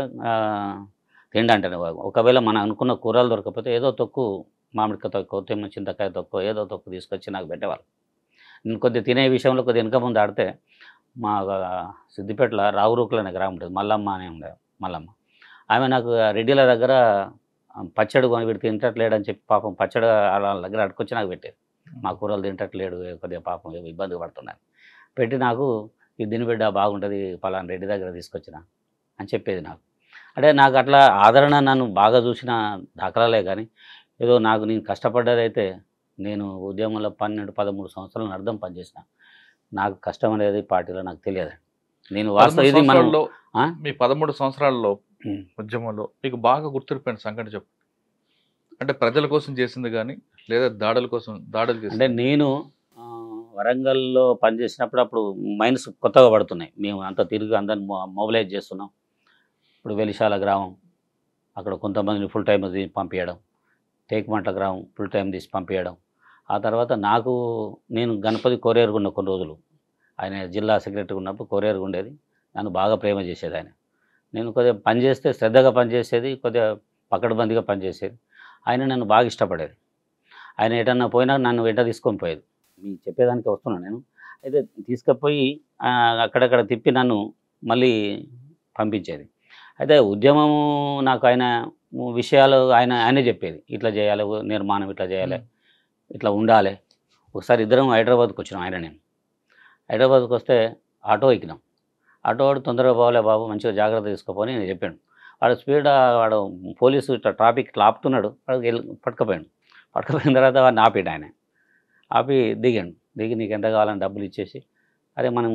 తిండి అంటే ఒకవేళ మనం అనుకున్న కూరలు దొరకకపోతే ఏదో తొక్కు మామిడిక తక్కువ చింతకాయ తక్కువ ఏదో తక్కువ తీసుకొచ్చి నాకు పెట్టేవాళ్ళు నేను కొద్ది తినే విషయంలో కొద్ది వెనుక ముందు ఆడితే మా సిద్దిపేటలో రావురూకులు అనే గ్రామం ఉంటుంది మల్లమ్మ అనే ఉండే మల్లమ్మ ఆమె నాకు రెడ్డిల దగ్గర పచ్చడి కొని వీడు తింటట్లేడు అని చెప్పి పాపం పచ్చడి వాళ్ళ దగ్గర అడుకొచ్చి నాకు పెట్టేది మా కూరలు తింటట్లేడు కొద్దిగా పాపం ఇబ్బంది పడుతున్నాను పెట్టి నాకు ఈ దినబిడ్డ బాగుంటుంది పలానా రెడ్డి దగ్గర తీసుకొచ్చిన అని చెప్పేది నాకు అంటే నాకు అట్లా ఆదరణ నన్ను బాగా చూసిన దాఖలాలే కానీ ఏదో నాకు నేను కష్టపడ్డదైతే నేను ఉద్యమంలో పన్నెండు పదమూడు సంవత్సరాలు అర్థం పనిచేసిన నాకు కష్టం అనేది పార్టీలో నాకు తెలియదు నేను వాస్తవ మనలో మీ పదమూడు సంవత్సరాల్లో ఉద్యమంలో మీకు బాగా గుర్తుపోయిన సంఘటన చెప్పు అంటే ప్రజల కోసం చేసింది కానీ లేదా దాడుల కోసం దాడులు అంటే నేను వరంగల్లో పనిచేసినప్పుడు అప్పుడు మైనస్ కొత్తగా పడుతున్నాయి మేము అంత తిరిగి అందరిని మొబిలైజ్ చేస్తున్నాం ఇప్పుడు వెలిశాల గ్రామం అక్కడ కొంతమందిని ఫుల్ టైం పంపించడం టేక్ టేకుమంట్ల గ్రామం ఫుల్ టైం తీసి పంపించడం ఆ తర్వాత నాకు నేను గణపతి కొరియర్గా ఉన్న కొన్ని రోజులు ఆయన జిల్లా సెక్రటరీ ఉన్నప్పుడు కొరియర్గా ఉండేది నన్ను బాగా ప్రేమ చేసేది ఆయన నేను కొద్దిగా పనిచేస్తే శ్రద్ధగా పనిచేసేది కొద్దిగా పకడ్బందీగా పనిచేసేది ఆయన నన్ను బాగా ఇష్టపడేది ఆయన ఎటన్నా పోయినా నన్ను వెంట తీసుకొని పోయేది మీ చెప్పేదానికి వస్తున్నాను నేను అయితే తీసుకుపోయి అక్కడక్కడ తిప్పి నన్ను మళ్ళీ పంపించేది అయితే ఉద్యమము నాకు ఆయన విషయాలు ఆయన ఆయనే చెప్పేది ఇట్లా చేయాలి నిర్మాణం ఇట్లా చేయాలి ఇట్లా ఉండాలి ఒకసారి ఇద్దరం హైదరాబాద్కి వచ్చినాం ఆయన నేను హైదరాబాద్కి వస్తే ఆటో ఎక్కినాం ఆటో వాడు తొందరగా పోవాలే బాబు మంచిగా జాగ్రత్త తీసుకోపోని నేను చెప్పాను వాడు స్పీడ్ వాడు పోలీసు ఇట్లా ట్రాఫిక్ ఇట్లా ఆపుతున్నాడు వెళ్ళి పట్టుకపోయాడు పట్టుకపోయిన తర్వాత వాడిని ఆపాడు ఆయన ఆపి దిగాడు దిగి నీకు ఎంత కావాలని డబ్బులు ఇచ్చేసి అరే మనం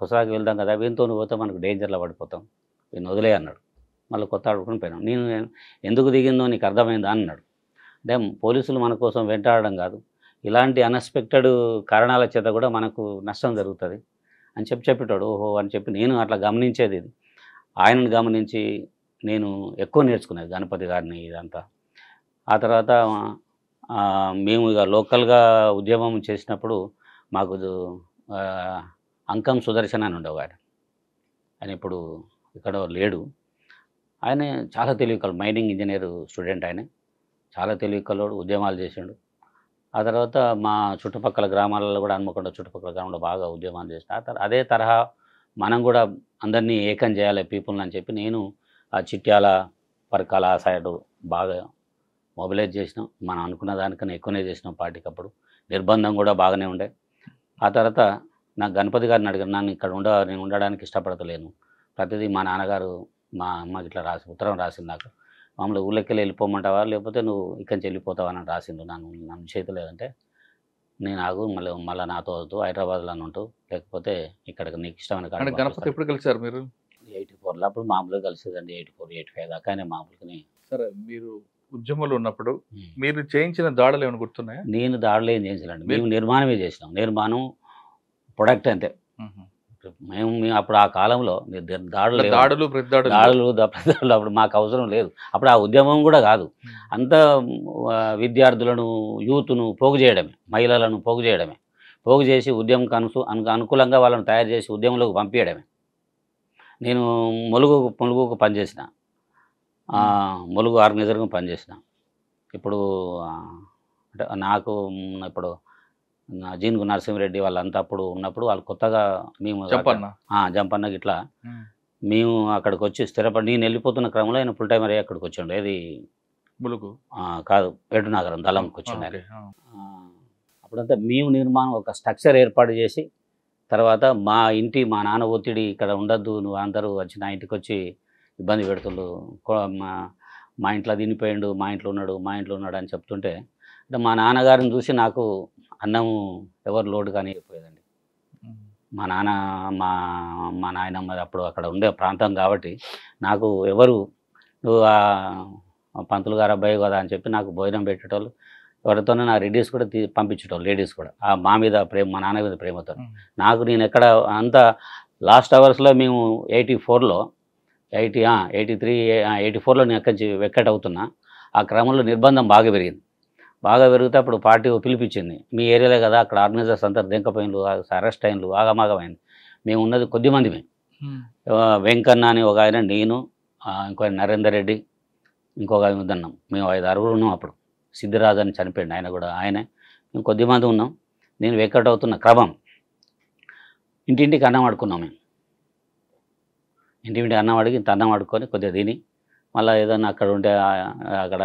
కుసరాకి వెళ్దాం కదా వీనితో పోతే మనకు డేంజర్లో పడిపోతాం వీళ్ళని వదిలే అన్నాడు మళ్ళీ కొత్త ఆడుకుని పోయినాం నేను ఎందుకు దిగిందో నీకు అర్థమైందా అన్నాడు అంటే పోలీసులు మన కోసం వెంటాడడం కాదు ఇలాంటి అన్ఎక్స్పెక్టెడ్ కారణాల చేత కూడా మనకు నష్టం జరుగుతుంది అని చెప్పి చెప్పేటాడు ఓహో అని చెప్పి నేను అట్లా గమనించేది ఇది ఆయనను గమనించి నేను ఎక్కువ నేర్చుకునేది గణపతి గారిని ఇదంతా ఆ తర్వాత మేము ఇక లోకల్గా ఉద్యమం చేసినప్పుడు మాకు అంకం సుదర్శన్ అని ఉండేవాడు ఆయన ఇప్పుడు ఇక్కడ లేడు ఆయన చాలా తెలివికలు మైనింగ్ ఇంజనీర్ స్టూడెంట్ ఆయన చాలా కలవాడు ఉద్యమాలు చేసిండు ఆ తర్వాత మా చుట్టుపక్కల గ్రామాలలో కూడా అనుకోకుండా చుట్టుపక్కల గ్రామంలో బాగా ఉద్యమాలు చేసిన అదే తరహా మనం కూడా అందరినీ ఏకం చేయాలి పీపుల్ని అని చెప్పి నేను ఆ చిట్యాల పరకాల ఆ సైడ్ బాగా మొబిలైజ్ చేసినాం మనం అనుకున్న దానికన్నా ఎక్కువనే చేసినాం పార్టీకి అప్పుడు నిర్బంధం కూడా బాగానే ఉండే ఆ తర్వాత నాకు గణపతి గారిని అడిగిన నన్ను ఇక్కడ ఉండ నేను ఉండడానికి ఇష్టపడతలేను ప్రతిదీ మా నాన్నగారు మా అమ్మ ఇట్లా రాసి ఉత్తరం రాసింది నాకు మామూలు ఊళ్ళకి వెళ్ళిపోమంటావా లేకపోతే నువ్వు ఇక్కడి నుంచి వెళ్ళిపోతావా అని రాసిండు నన్ను నన్ను చేయలేదంటే నేను ఆగు మళ్ళీ మళ్ళీ నాతో వద్దు హైదరాబాద్లో ఉంటూ లేకపోతే ఇక్కడ నీకు ఇష్టమైన గణపతి ఎప్పుడు కలిసారు మీరు ఎయిటీ ఫోర్లో అప్పుడు మామూలుగా కలిసేదండి ఎయిటీ ఫోర్ ఎయిటీ ఫైవ్ దాకా ఆయన మామూలుగానే సరే మీరు ఉద్యమంలో ఉన్నప్పుడు మీరు చేయించిన దాడులు ఏమైనా గుర్తున్నాయా నేను దాడులు ఏం చేయించాలండి మేము నిర్మాణమే చేసినాం నిర్మాణం ప్రొడక్ట్ అంతే మేము మేము అప్పుడు ఆ కాలంలో దాడులు దాడులు దాడులు దాడులు అప్పుడు మాకు అవసరం లేదు అప్పుడు ఆ ఉద్యమం కూడా కాదు అంత విద్యార్థులను యూత్ను పోగు చేయడమే మహిళలను పోగు చేయడమే పోగు చేసి ఉద్యమం కనుసు అనుకూలంగా వాళ్ళని తయారు చేసి ఉద్యమంలోకి పంపించడమే నేను ములుగు ములుగుకు పనిచేసిన ములుగు ఆర్గనైజర్గా పనిచేసిన ఇప్పుడు అంటే నాకు ఇప్పుడు జీన్ నరసింహరెడ్డి వాళ్ళంతా అప్పుడు ఉన్నప్పుడు వాళ్ళు కొత్తగా మేము జంపన్న ఇట్లా మేము అక్కడికి వచ్చి స్థిరపడి నేను వెళ్ళిపోతున్న క్రమంలో ఆయన ఫుల్ టైమర్ అక్కడికి వచ్చిండు ఏది కాదు కాదు నగరం దళంకి వచ్చిండు అప్పుడంతా మేము నిర్మాణం ఒక స్ట్రక్చర్ ఏర్పాటు చేసి తర్వాత మా ఇంటి మా నాన్న ఒత్తిడి ఇక్కడ ఉండద్దు నువ్వు అందరూ వచ్చి నా ఇంటికి వచ్చి ఇబ్బంది పెడుతుండ్రు మా మా ఇంట్లో దినిపోయిండు మా ఇంట్లో ఉన్నాడు మా ఇంట్లో ఉన్నాడు అని చెప్తుంటే అంటే మా నాన్నగారిని చూసి నాకు అన్నం ఎవరు లోడ్ కానీ అయిపోయేదండి మా నాన్న మా మా నాయనమ్మ అప్పుడు అక్కడ ఉండే ప్రాంతం కాబట్టి నాకు ఎవరు నువ్వు పంతులు గారు అబ్బాయి కదా అని చెప్పి నాకు భోజనం పెట్టేటోళ్ళు ఎవరితోనే నా రెడీస్ కూడా తీ పంపించేటోళ్ళు లేడీస్ కూడా ఆ మా మీద ప్రేమ మా నాన్న మీద ప్రేమతో నాకు నేను ఎక్కడ అంత లాస్ట్ అవర్స్లో మేము ఎయిటీ ఫోర్లో ఎయిటీ ఎయిటీ త్రీ ఎయిటీ ఫోర్లో నేను ఎక్కడి వెక్కట్ అవుతున్నా ఆ క్రమంలో నిర్బంధం బాగా పెరిగింది బాగా పెరిగితే అప్పుడు పార్టీ పిలిపించింది మీ ఏరియాలో కదా అక్కడ ఆర్గనైజర్స్ అంతా దెంకపోయినలు అరెస్ట్ అయినలు ఆగమాగమైంది మేము ఉన్నది కొద్ది మంది మేము వెంకన్న అని ఒక ఆయన నేను ఇంకో నరేందర్ రెడ్డి ఇంకొక ఆయన ఉందన్నాం మేము ఐదు ఆరుగురు ఉన్నాం అప్పుడు సిద్ధిరాజు అని చనిపోయింది ఆయన కూడా ఆయనే మేము కొద్ది మంది ఉన్నాం నేను వెంకట్ అవుతున్న క్రమం ఇంటింటికి అన్నం వాడుకున్నాం మేము ఇంటింటికి అన్నం వాడికి ఇంత అన్నం వాడుకొని కొద్దిగా తిని మళ్ళీ ఏదైనా అక్కడ ఉంటే అక్కడ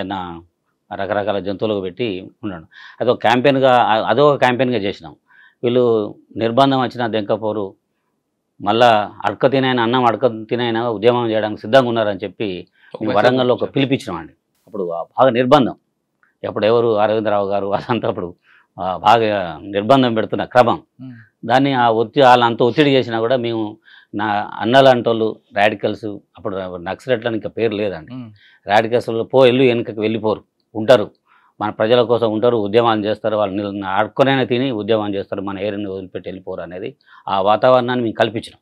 ఏదైనా రకరకాల జంతువులకు పెట్టి ఉన్నాడు అదొక క్యాంపెయిన్గా అదొక క్యాంపెయిన్గా చేసినాం వీళ్ళు నిర్బంధం వచ్చిన దెంకపోరు మళ్ళా అడక తినైన అన్నం అడక తినైన ఉద్యమం చేయడానికి సిద్ధంగా ఉన్నారని చెప్పి వరంగల్లో ఒక పిలిపించినామండి అప్పుడు బాగా నిర్బంధం ఎప్పుడు ఎవరు అరవిందరావు గారు అదంతా అప్పుడు బాగా నిర్బంధం పెడుతున్న క్రమం దాన్ని ఆ ఒత్తిడి వాళ్ళు అంత ఒత్తిడి చేసినా కూడా మేము నా అన్నలాంటోళ్ళు రాడికల్స్ అప్పుడు నక్సలెట్లని ఇంకా పేరు లేదండి రాడికల్స్ పో ఎల్లు వెనుకకు వెళ్ళిపోరు ఉంటారు మన ప్రజల కోసం ఉంటారు ఉద్యమాలు చేస్తారు వాళ్ళు ఆడుకొనైనా తిని ఉద్యమాలు చేస్తారు మన ఏరియాని వదిలిపెట్టి వెళ్ళిపోరు అనేది ఆ వాతావరణాన్ని మేము కల్పించినాం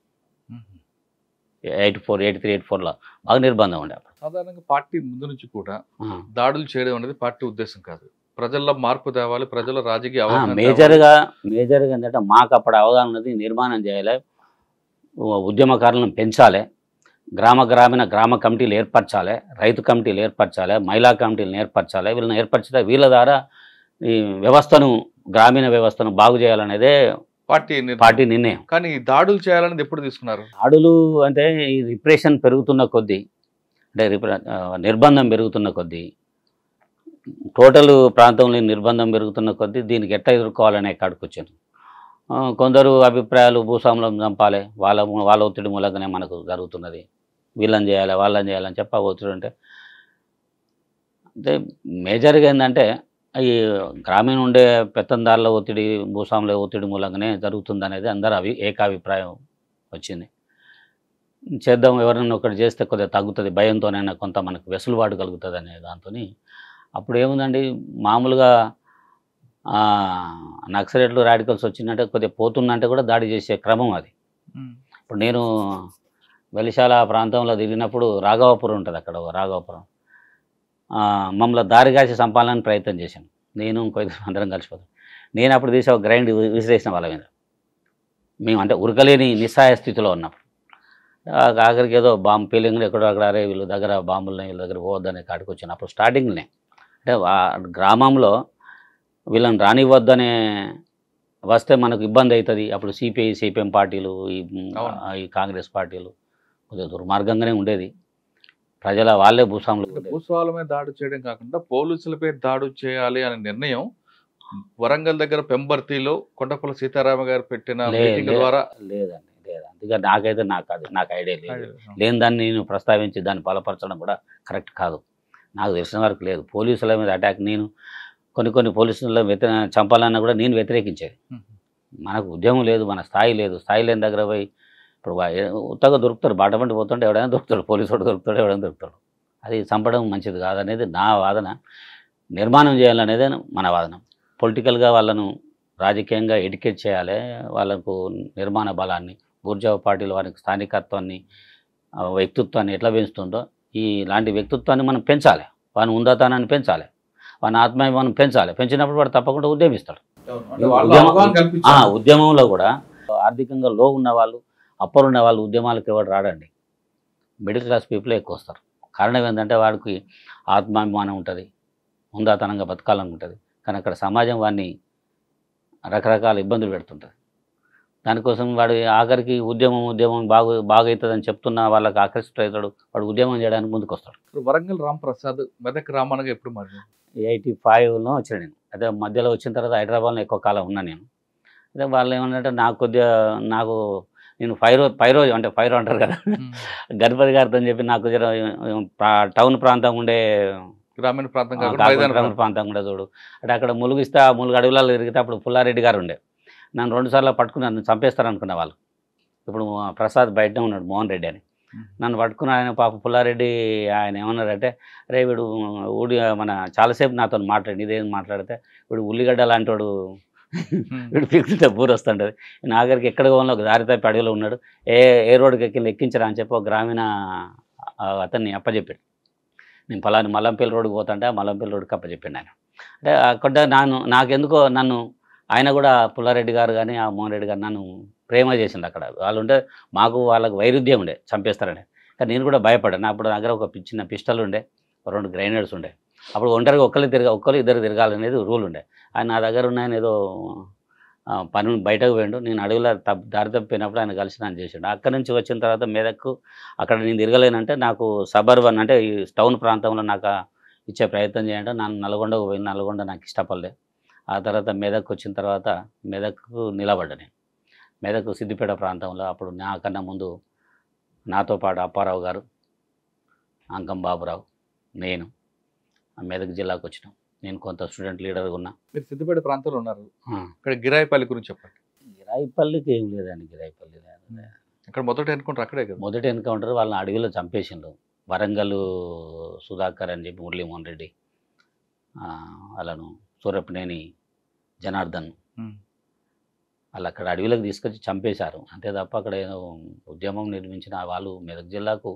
eight four eight three eight ఫోర్లో బాగా నిర్బంధం ఉండే సాధారణంగా పార్టీ ముందు నుంచి కూడా దాడులు చేయడం అనేది పార్టీ ఉద్దేశం కాదు ప్రజల్లో మార్పు తేవాలి ప్రజల రాజకీయ మేజర్గా మేజర్గా ఏంటంటే మాకు అప్పుడు అవగాహన నిర్మాణం చేయాలి ఉద్యమకారులను పెంచాలి గ్రామ గ్రామీణ గ్రామ కమిటీలు ఏర్పరచాలి రైతు కమిటీలు ఏర్పరచాలి మహిళా కమిటీలను ఏర్పరచాలి వీళ్ళని ఏర్పరచితే వీళ్ళ ద్వారా ఈ వ్యవస్థను గ్రామీణ వ్యవస్థను బాగు చేయాలనేదే పార్టీ పార్టీ నిర్ణయం కానీ దాడులు చేయాలనేది ఎప్పుడు తీసుకున్నారు దాడులు అంటే ఈ రిప్రెషన్ పెరుగుతున్న కొద్దీ అంటే నిర్బంధం పెరుగుతున్న కొద్దీ టోటల్ ప్రాంతంలో నిర్బంధం పెరుగుతున్న కొద్దీ దీనికి ఎట్లా ఎదుర్కోవాలనే కాడికి వచ్చాను కొందరు అభిప్రాయాలు భూస్వాములను చంపాలి వాళ్ళ వాళ్ళ ఒత్తిడి మూలంగానే మనకు జరుగుతున్నది వీళ్ళని చేయాలి వాళ్ళని చేయాలని చెప్పి ఆ ఒత్తిడి ఉంటే అంటే మేజర్గా ఏంటంటే ఈ గ్రామీణ ఉండే పెత్తందారుల ఒత్తిడి భూస్వాముల ఒత్తిడి మూలంగానే జరుగుతుంది అనేది అందరు అవి ఏకాభిప్రాయం వచ్చింది చేద్దాం ఎవరైనా ఒకటి చేస్తే కొద్దిగా తగ్గుతుంది భయంతోనైనా కొంత మనకు వెసులుబాటు కలుగుతుంది అనే దాంతో అప్పుడు ఏముందండి మామూలుగా నక్సలెట్లు రాడికల్స్ వచ్చిందంటే కొద్దిగా పోతుందంటే కూడా దాడి చేసే క్రమం అది ఇప్పుడు నేను బలిశాల ప్రాంతంలో దిగినప్పుడు రాఘవపురం ఉంటుంది అక్కడ రాఘవపురం మమ్మల్ని దారి కాసి సంపాలని ప్రయత్నం చేశాను నేను ఇంకో అందరం కలిసిపోతాం నేను అప్పుడు తీసే ఒక గ్రైండ్ విసిరేసిన వాళ్ళ మీద మేము అంటే ఉరకలేని నిస్సాయ స్థితిలో ఉన్నప్పుడు ఆఖరికి ఏదో బాంబు పీలింగ్లు ఎక్కడో అక్కడ అరే వీళ్ళ దగ్గర బాంబులు వీళ్ళ దగ్గర పోవద్దనే కాడికి వచ్చాను అప్పుడు స్టార్టింగ్నే అంటే గ్రామంలో వీళ్ళని రానివ్వద్దనే వస్తే మనకు ఇబ్బంది అవుతుంది అప్పుడు సిపిఐ సిపిఎం పార్టీలు ఈ కాంగ్రెస్ పార్టీలు కొద్దిగా దుర్మార్గంగానే ఉండేది ప్రజల వాళ్ళే భూస్వాములు భూస్వాముల మీద దాడి చేయడం కాకుండా పోలీసులపై దాడి చేయాలి అనే నిర్ణయం వరంగల్ దగ్గర పెంబర్తిలో కొండపల్లి సీతారామ గారు పెట్టిన ద్వారా లేదండి లేదు అందుకే నాకైతే నాకు అది నాకు ఐడియా లేదు లేని దాన్ని నేను ప్రస్తావించి దాన్ని బలపరచడం కూడా కరెక్ట్ కాదు నాకు తెలిసిన వరకు లేదు పోలీసుల మీద అటాక్ నేను కొన్ని కొన్ని పోలీసుల వ్యతి చంపాలన్నా కూడా నేను వ్యతిరేకించేది మనకు ఉద్యమం లేదు మన స్థాయి లేదు స్థాయి లేని దగ్గర పోయి ఇప్పుడు ఉత్తగా దొరుకుతారు బాట పండి పోతుంటే ఎవడైనా దొరుకుతాడు పోలీసు వాడు దొరుకుతాడు ఎవడైనా దొరుకుతాడు అది చంపడం మంచిది కాదనేది నా వాదన నిర్మాణం చేయాలనేదే మన వాదన పొలిటికల్గా వాళ్ళను రాజకీయంగా ఎడ్యుకేట్ చేయాలి వాళ్ళకు నిర్మాణ బలాన్ని బూర్జావ పార్టీలు వారికి స్థానికత్వాన్ని వ్యక్తిత్వాన్ని ఎట్లా పెంచుతుందో ఈ లాంటి వ్యక్తిత్వాన్ని మనం పెంచాలి వాని ఉందాతనాన్ని పెంచాలి వాని ఆత్మాభిమానం పెంచాలి పెంచినప్పుడు వాడు తప్పకుండా ఉద్యమిస్తాడు ఉద్యమంలో కూడా ఆర్థికంగా లో ఉన్న వాళ్ళు అప్పర్ ఉన్న వాళ్ళు ఉద్యమాలకు ఎవరు రాడండి మిడిల్ క్లాస్ పీపుల్ ఎక్కువ వస్తారు కారణం ఏంటంటే వాడికి ఆత్మాభిమానం ఉంటుంది బతకాలని బతకాలనుకుంటుంది కానీ అక్కడ సమాజం వాడిని రకరకాల ఇబ్బందులు పెడుతుంటుంది దానికోసం వాడు ఆఖరికి ఉద్యమం ఉద్యమం బాగు బాగవుతుందని చెప్తున్న వాళ్ళకి ఆకర్షితుడు అవుతాడు వాడు ఉద్యమం చేయడానికి ముందుకు వస్తాడు వరంగల్ రాంప్రసాద్ మెదక్ రామనగా ఎప్పుడు మరి ఎయిటీ ఫైవ్లో వచ్చాను నేను అదే మధ్యలో వచ్చిన తర్వాత హైదరాబాద్లో ఎక్కువ కాలం ఉన్నా నేను అదే వాళ్ళు ఏమన్నా నాకు కొద్దిగా నాకు నేను రోజు ఫైవ్ రోజు అంటే ఫైరో అంటారు కదా గణపతి గారితో చెప్పి నాకు టౌన్ ప్రాంతం ఉండే గ్రామీణ ప్రాంతం గ్రామీణ ప్రాంతం కూడా చూడు అంటే అక్కడ ములుగిస్తా ములుగు అడవులలో తిరిగితే అప్పుడు పుల్లారెడ్డి గారు ఉండే నన్ను రెండు సార్లు పట్టుకుని నన్ను చంపేస్తారు వాళ్ళు ఇప్పుడు ప్రసాద్ బయటనే ఉన్నాడు మోహన్ రెడ్డి అని నన్ను పట్టుకున్న ఆయన పాప పుల్లారెడ్డి ఆయన ఏమన్నారంటే రే వీడు ఊడి మన చాలాసేపు నాతో మాట్లాడి ఇదేం మాట్లాడితే వీడు ఉల్లిగడ్డ లాంటి వాడు వీడు <laughs> పిలిస్తే వస్తుంటుంది నాగరికి ఎక్కడ పోవాలో ఒక తప్పి అడవిలో ఉన్నాడు ఏ ఏ రోడ్డుకి ఎక్కి ఎక్కించరా అని చెప్పి ఒక గ్రామీణ అతన్ని అప్పచెప్పాడు నేను పలాని మలంపల్లి రోడ్డుకు పోతాంటే ఆ మలంపల్లి రోడ్డుకి అప్పచెప్పాడు ఆయన అంటే అక్కడ నాను నాకెందుకో నన్ను ఆయన కూడా పుల్లారెడ్డి గారు కానీ ఆ మోహన్ రెడ్డి గారు నన్ను ప్రేమ చేసింది అక్కడ వాళ్ళు ఉంటే మాకు వాళ్ళకు వైరుధ్యం ఉండే చంపేస్తారని కానీ నేను కూడా భయపడ్డాను అప్పుడు దగ్గర ఒక చిన్న పిస్టల్ ఉండే రెండు గ్రైనేడ్స్ ఉండే అప్పుడు ఒంటరిగా ఒక్కరు తిరగా ఒక్కరు ఇద్దరు తిరగాలనేది రూల్ ఉండే ఆయన నా దగ్గర ఉన్నాయని ఏదో పని బయటకు పోయిండు నేను అడుగులా తప్ప దారి తప్పినప్పుడు ఆయన కలిసి నన్ను చేసిండు అక్కడి నుంచి వచ్చిన తర్వాత మేదక్కు అక్కడ నేను తిరగలేనంటే నాకు సబర్బన్ అంటే ఈ టౌన్ ప్రాంతంలో నాకు ఇచ్చే ప్రయత్నం చేయండి నన్ను నల్గొండకు పోయిన నల్గొండ నాకు ఇష్టపడలే ఆ తర్వాత మెదక్ వచ్చిన తర్వాత మెదక్కు నిలబడ్డ నేను మెదక్ సిద్దిపేట ప్రాంతంలో అప్పుడు నాకన్నా ముందు నాతో పాటు అప్పారావు గారు అంకం బాబురావు నేను మెదక్ జిల్లాకు వచ్చినాం నేను కొంత స్టూడెంట్ లీడర్గా ఉన్నా మీరు సిద్ధిపేట ప్రాంతంలో ఉన్నారు ఇక్కడ గిరాయిపల్లి గురించి చెప్పండి గిరాయిపల్లికి ఏం లేదండి గిరాయిపల్లి ఇక్కడ మొదటి ఎన్కౌంటర్ అక్కడే కదా మొదటి ఎన్కౌంటర్ వాళ్ళని అడవిలో చంపేసిండ్రు వరంగల్ సుధాకర్ అని చెప్పి మురళీమోహన్ రెడ్డి వాళ్ళను సూరపనేని జనార్దన్ వాళ్ళు అక్కడ అడవిలోకి తీసుకొచ్చి చంపేశారు అంతే తప్ప అక్కడ ఉద్యమం నిర్మించిన వాళ్ళు మెదక్ జిల్లాకు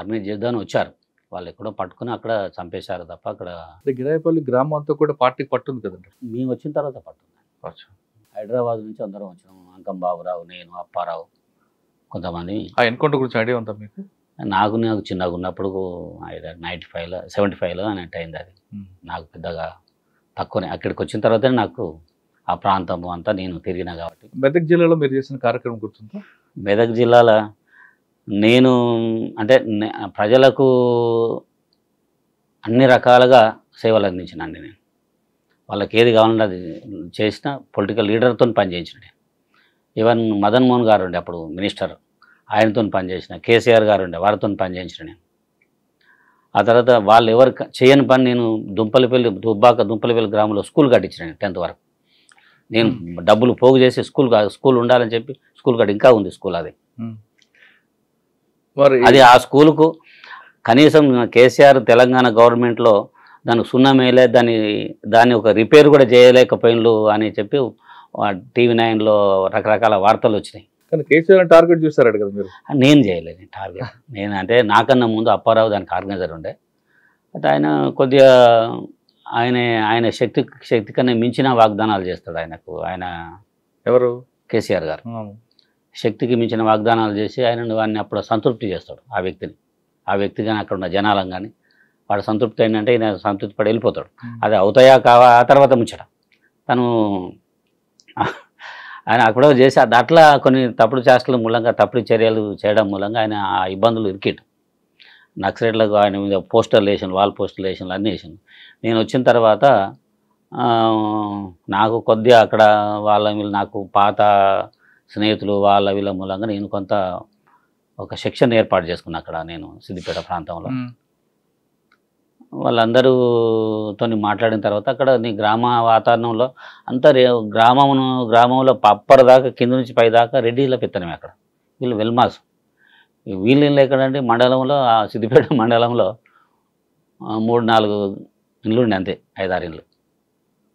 ఆర్మీ చేద్దామని వచ్చారు వాళ్ళు ఎక్కడో పట్టుకుని అక్కడ చంపేశారు తప్ప అక్కడ గిరాయపల్లి గ్రామం అంతా కూడా పార్టీకి పట్టుంది కదండి మేము వచ్చిన తర్వాత పట్టుంది హైదరాబాద్ నుంచి అందరం వచ్చినాము అంకం బాబురావు నేను అప్పారావు కొంతమంది ఆ ఎన్కౌంటర్ గురించి ఐడియా ఉందా మీకు నాకు నాకు చిన్నగా ఉన్నప్పుడు నైంటీ ఫైవ్లో సెవెంటీ ఫైవ్లో అన్నట్టు అయింది అది నాకు పెద్దగా తక్కువనే అక్కడికి వచ్చిన తర్వాతనే నాకు ఆ ప్రాంతం అంతా నేను తిరిగినా కాబట్టి మెదక్ జిల్లాలో మీరు చేసిన కార్యక్రమం గుర్తుందా మెదక్ జిల్లాలో నేను అంటే ప్రజలకు అన్ని రకాలుగా సేవలు అందించినండి నేను వాళ్ళకి ఏది కావాలంటే అది చేసిన పొలిటికల్ లీడర్తో పనిచేసిన నేను ఈవెన్ మదన్ మోహన్ గారు ఉండే అప్పుడు మినిస్టర్ ఆయనతో పనిచేసిన కేసీఆర్ గారు ఉండే వారితో పనిచేసిన నేను ఆ తర్వాత వాళ్ళు ఎవరు చేయని పని నేను దుంపలపల్లి దుబ్బాక దుంపలపల్లి గ్రామంలో స్కూల్ కట్టించిన టెన్త్ వరకు నేను డబ్బులు పోగు చేసి స్కూల్ స్కూల్ ఉండాలని చెప్పి స్కూల్ కట్టి ఇంకా ఉంది స్కూల్ అది అది ఆ స్కూలుకు కనీసం కేసీఆర్ తెలంగాణ గవర్నమెంట్లో దానికి సున్నమేలే దాని దాన్ని ఒక రిపేర్ కూడా చేయలేకపోయినలు అని చెప్పి టీవీ నైన్లో రకరకాల వార్తలు వచ్చినాయి కానీ కేసీఆర్ టార్గెట్ చూస్తారు కదా మీరు నేను చేయలేదు టార్గెట్ నేను అంటే నాకన్నా ముందు అప్పారావు దానికి ఆర్గనైజర్ ఉండే అంటే ఆయన కొద్దిగా ఆయన ఆయన శక్తి శక్తి కన్నా మించిన వాగ్దానాలు చేస్తాడు ఆయనకు ఆయన ఎవరు కేసీఆర్ గారు శక్తికి మించిన వాగ్దానాలు చేసి ఆయన వాడిని అప్పుడు సంతృప్తి చేస్తాడు ఆ వ్యక్తిని ఆ వ్యక్తి కానీ అక్కడ ఉన్న జనాలను కానీ వాడు సంతృప్తి అయిందంటే ఈయన సంతృప్తి పడి వెళ్ళిపోతాడు అది అవుతాయా కావా ఆ తర్వాత ముచ్చట తను ఆయన అక్కడ చేసి అట్లా కొన్ని తప్పుడు చేష్టల మూలంగా తప్పుడు చర్యలు చేయడం మూలంగా ఆయన ఆ ఇబ్బందులు ఇరికేట నక్సలైట్లకు ఆయన మీద పోస్టర్లు వేసాను వాల్ పోస్టర్లు వేసాను అన్నీ వేసాను నేను వచ్చిన తర్వాత నాకు కొద్దిగా అక్కడ వాళ్ళ నాకు పాత స్నేహితులు వాళ్ళ వీళ్ళ మూలంగా నేను కొంత ఒక సెక్షన్ ఏర్పాటు చేసుకున్నా అక్కడ నేను సిద్దిపేట ప్రాంతంలో వాళ్ళందరూతో మాట్లాడిన తర్వాత అక్కడ నీ గ్రామ వాతావరణంలో అంతా గ్రామం గ్రామంలో పప్పర్ దాకా కింద నుంచి పై దాకా రెడ్డిల పెత్తనమే అక్కడ వీళ్ళు వెల్మాస్ వీళ్ళు ఎక్కడంటే మండలంలో ఆ సిద్దిపేట <laughs> మండలంలో మూడు నాలుగు ఇండ్లు ఉండే అంతే ఐదారు ఇండ్లు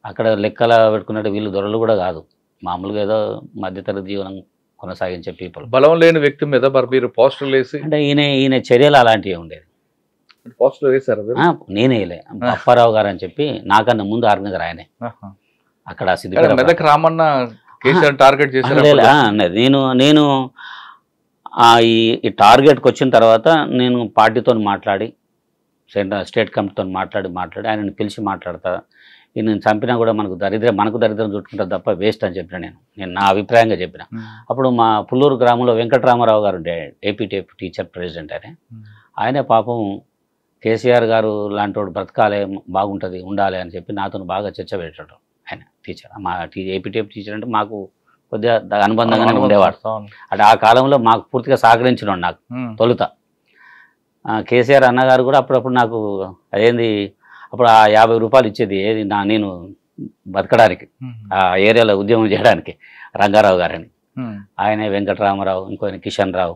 అక్కడ లెక్కలా పెట్టుకున్నట్టు వీళ్ళు దొరలు కూడా కాదు మామూలుగా ఏదో మధ్యతరగతి జీవనం కొనసాగించే పీపుల్ బలం లేని వ్యక్తి మీద మరి మీరు పోస్టర్ వేసి అంటే ఈయన ఈయన చర్యలు అలాంటివి ఉండేది పోస్టర్ వేశారు నేనే అప్పారావు గారు అని చెప్పి నాకన్నా ముందు ఆర్గనైజర్ ఆయనే అక్కడ సిద్ధి రామన్న టార్గెట్ నేను నేను ఈ టార్గెట్కి వచ్చిన తర్వాత నేను పార్టీతో మాట్లాడి సెంట్రల్ స్టేట్ కమిటీతో మాట్లాడి మాట్లాడి ఆయనను పిలిచి మాట్లాడతా నేను చంపినా కూడా మనకు దరిద్రం మనకు దరిద్రం చుట్టుకుంటారు తప్ప వేస్ట్ అని చెప్పిన నేను నేను నా అభిప్రాయంగా చెప్పిన అప్పుడు మా పుల్లూరు గ్రామంలో వెంకటరామారావు గారు ఉండే ఏపీటీఎఫ్ టీచర్ ప్రెసిడెంట్ ఆయన ఆయన పాపం కేసీఆర్ గారు లాంటి వాడు బ్రతకాలి బాగుంటుంది ఉండాలి అని చెప్పి నాతో బాగా చర్చ పెట్టాడు ఆయన టీచర్ మా ఏపీటీఎఫ్ టీచర్ అంటే మాకు కొద్దిగా అనుబంధంగానే ఉండేవాడు అంటే ఆ కాలంలో మాకు పూర్తిగా సహకరించినాడు నాకు తొలుత కేసీఆర్ అన్నగారు కూడా అప్పుడప్పుడు నాకు అదేంది అప్పుడు ఆ యాభై రూపాయలు ఇచ్చేది ఏది నా నేను బతకడానికి ఆ ఏరియాలో ఉద్యమం చేయడానికి రంగారావు గారని ఆయనే వెంకటరామరావు ఇంకో కిషన్ రావు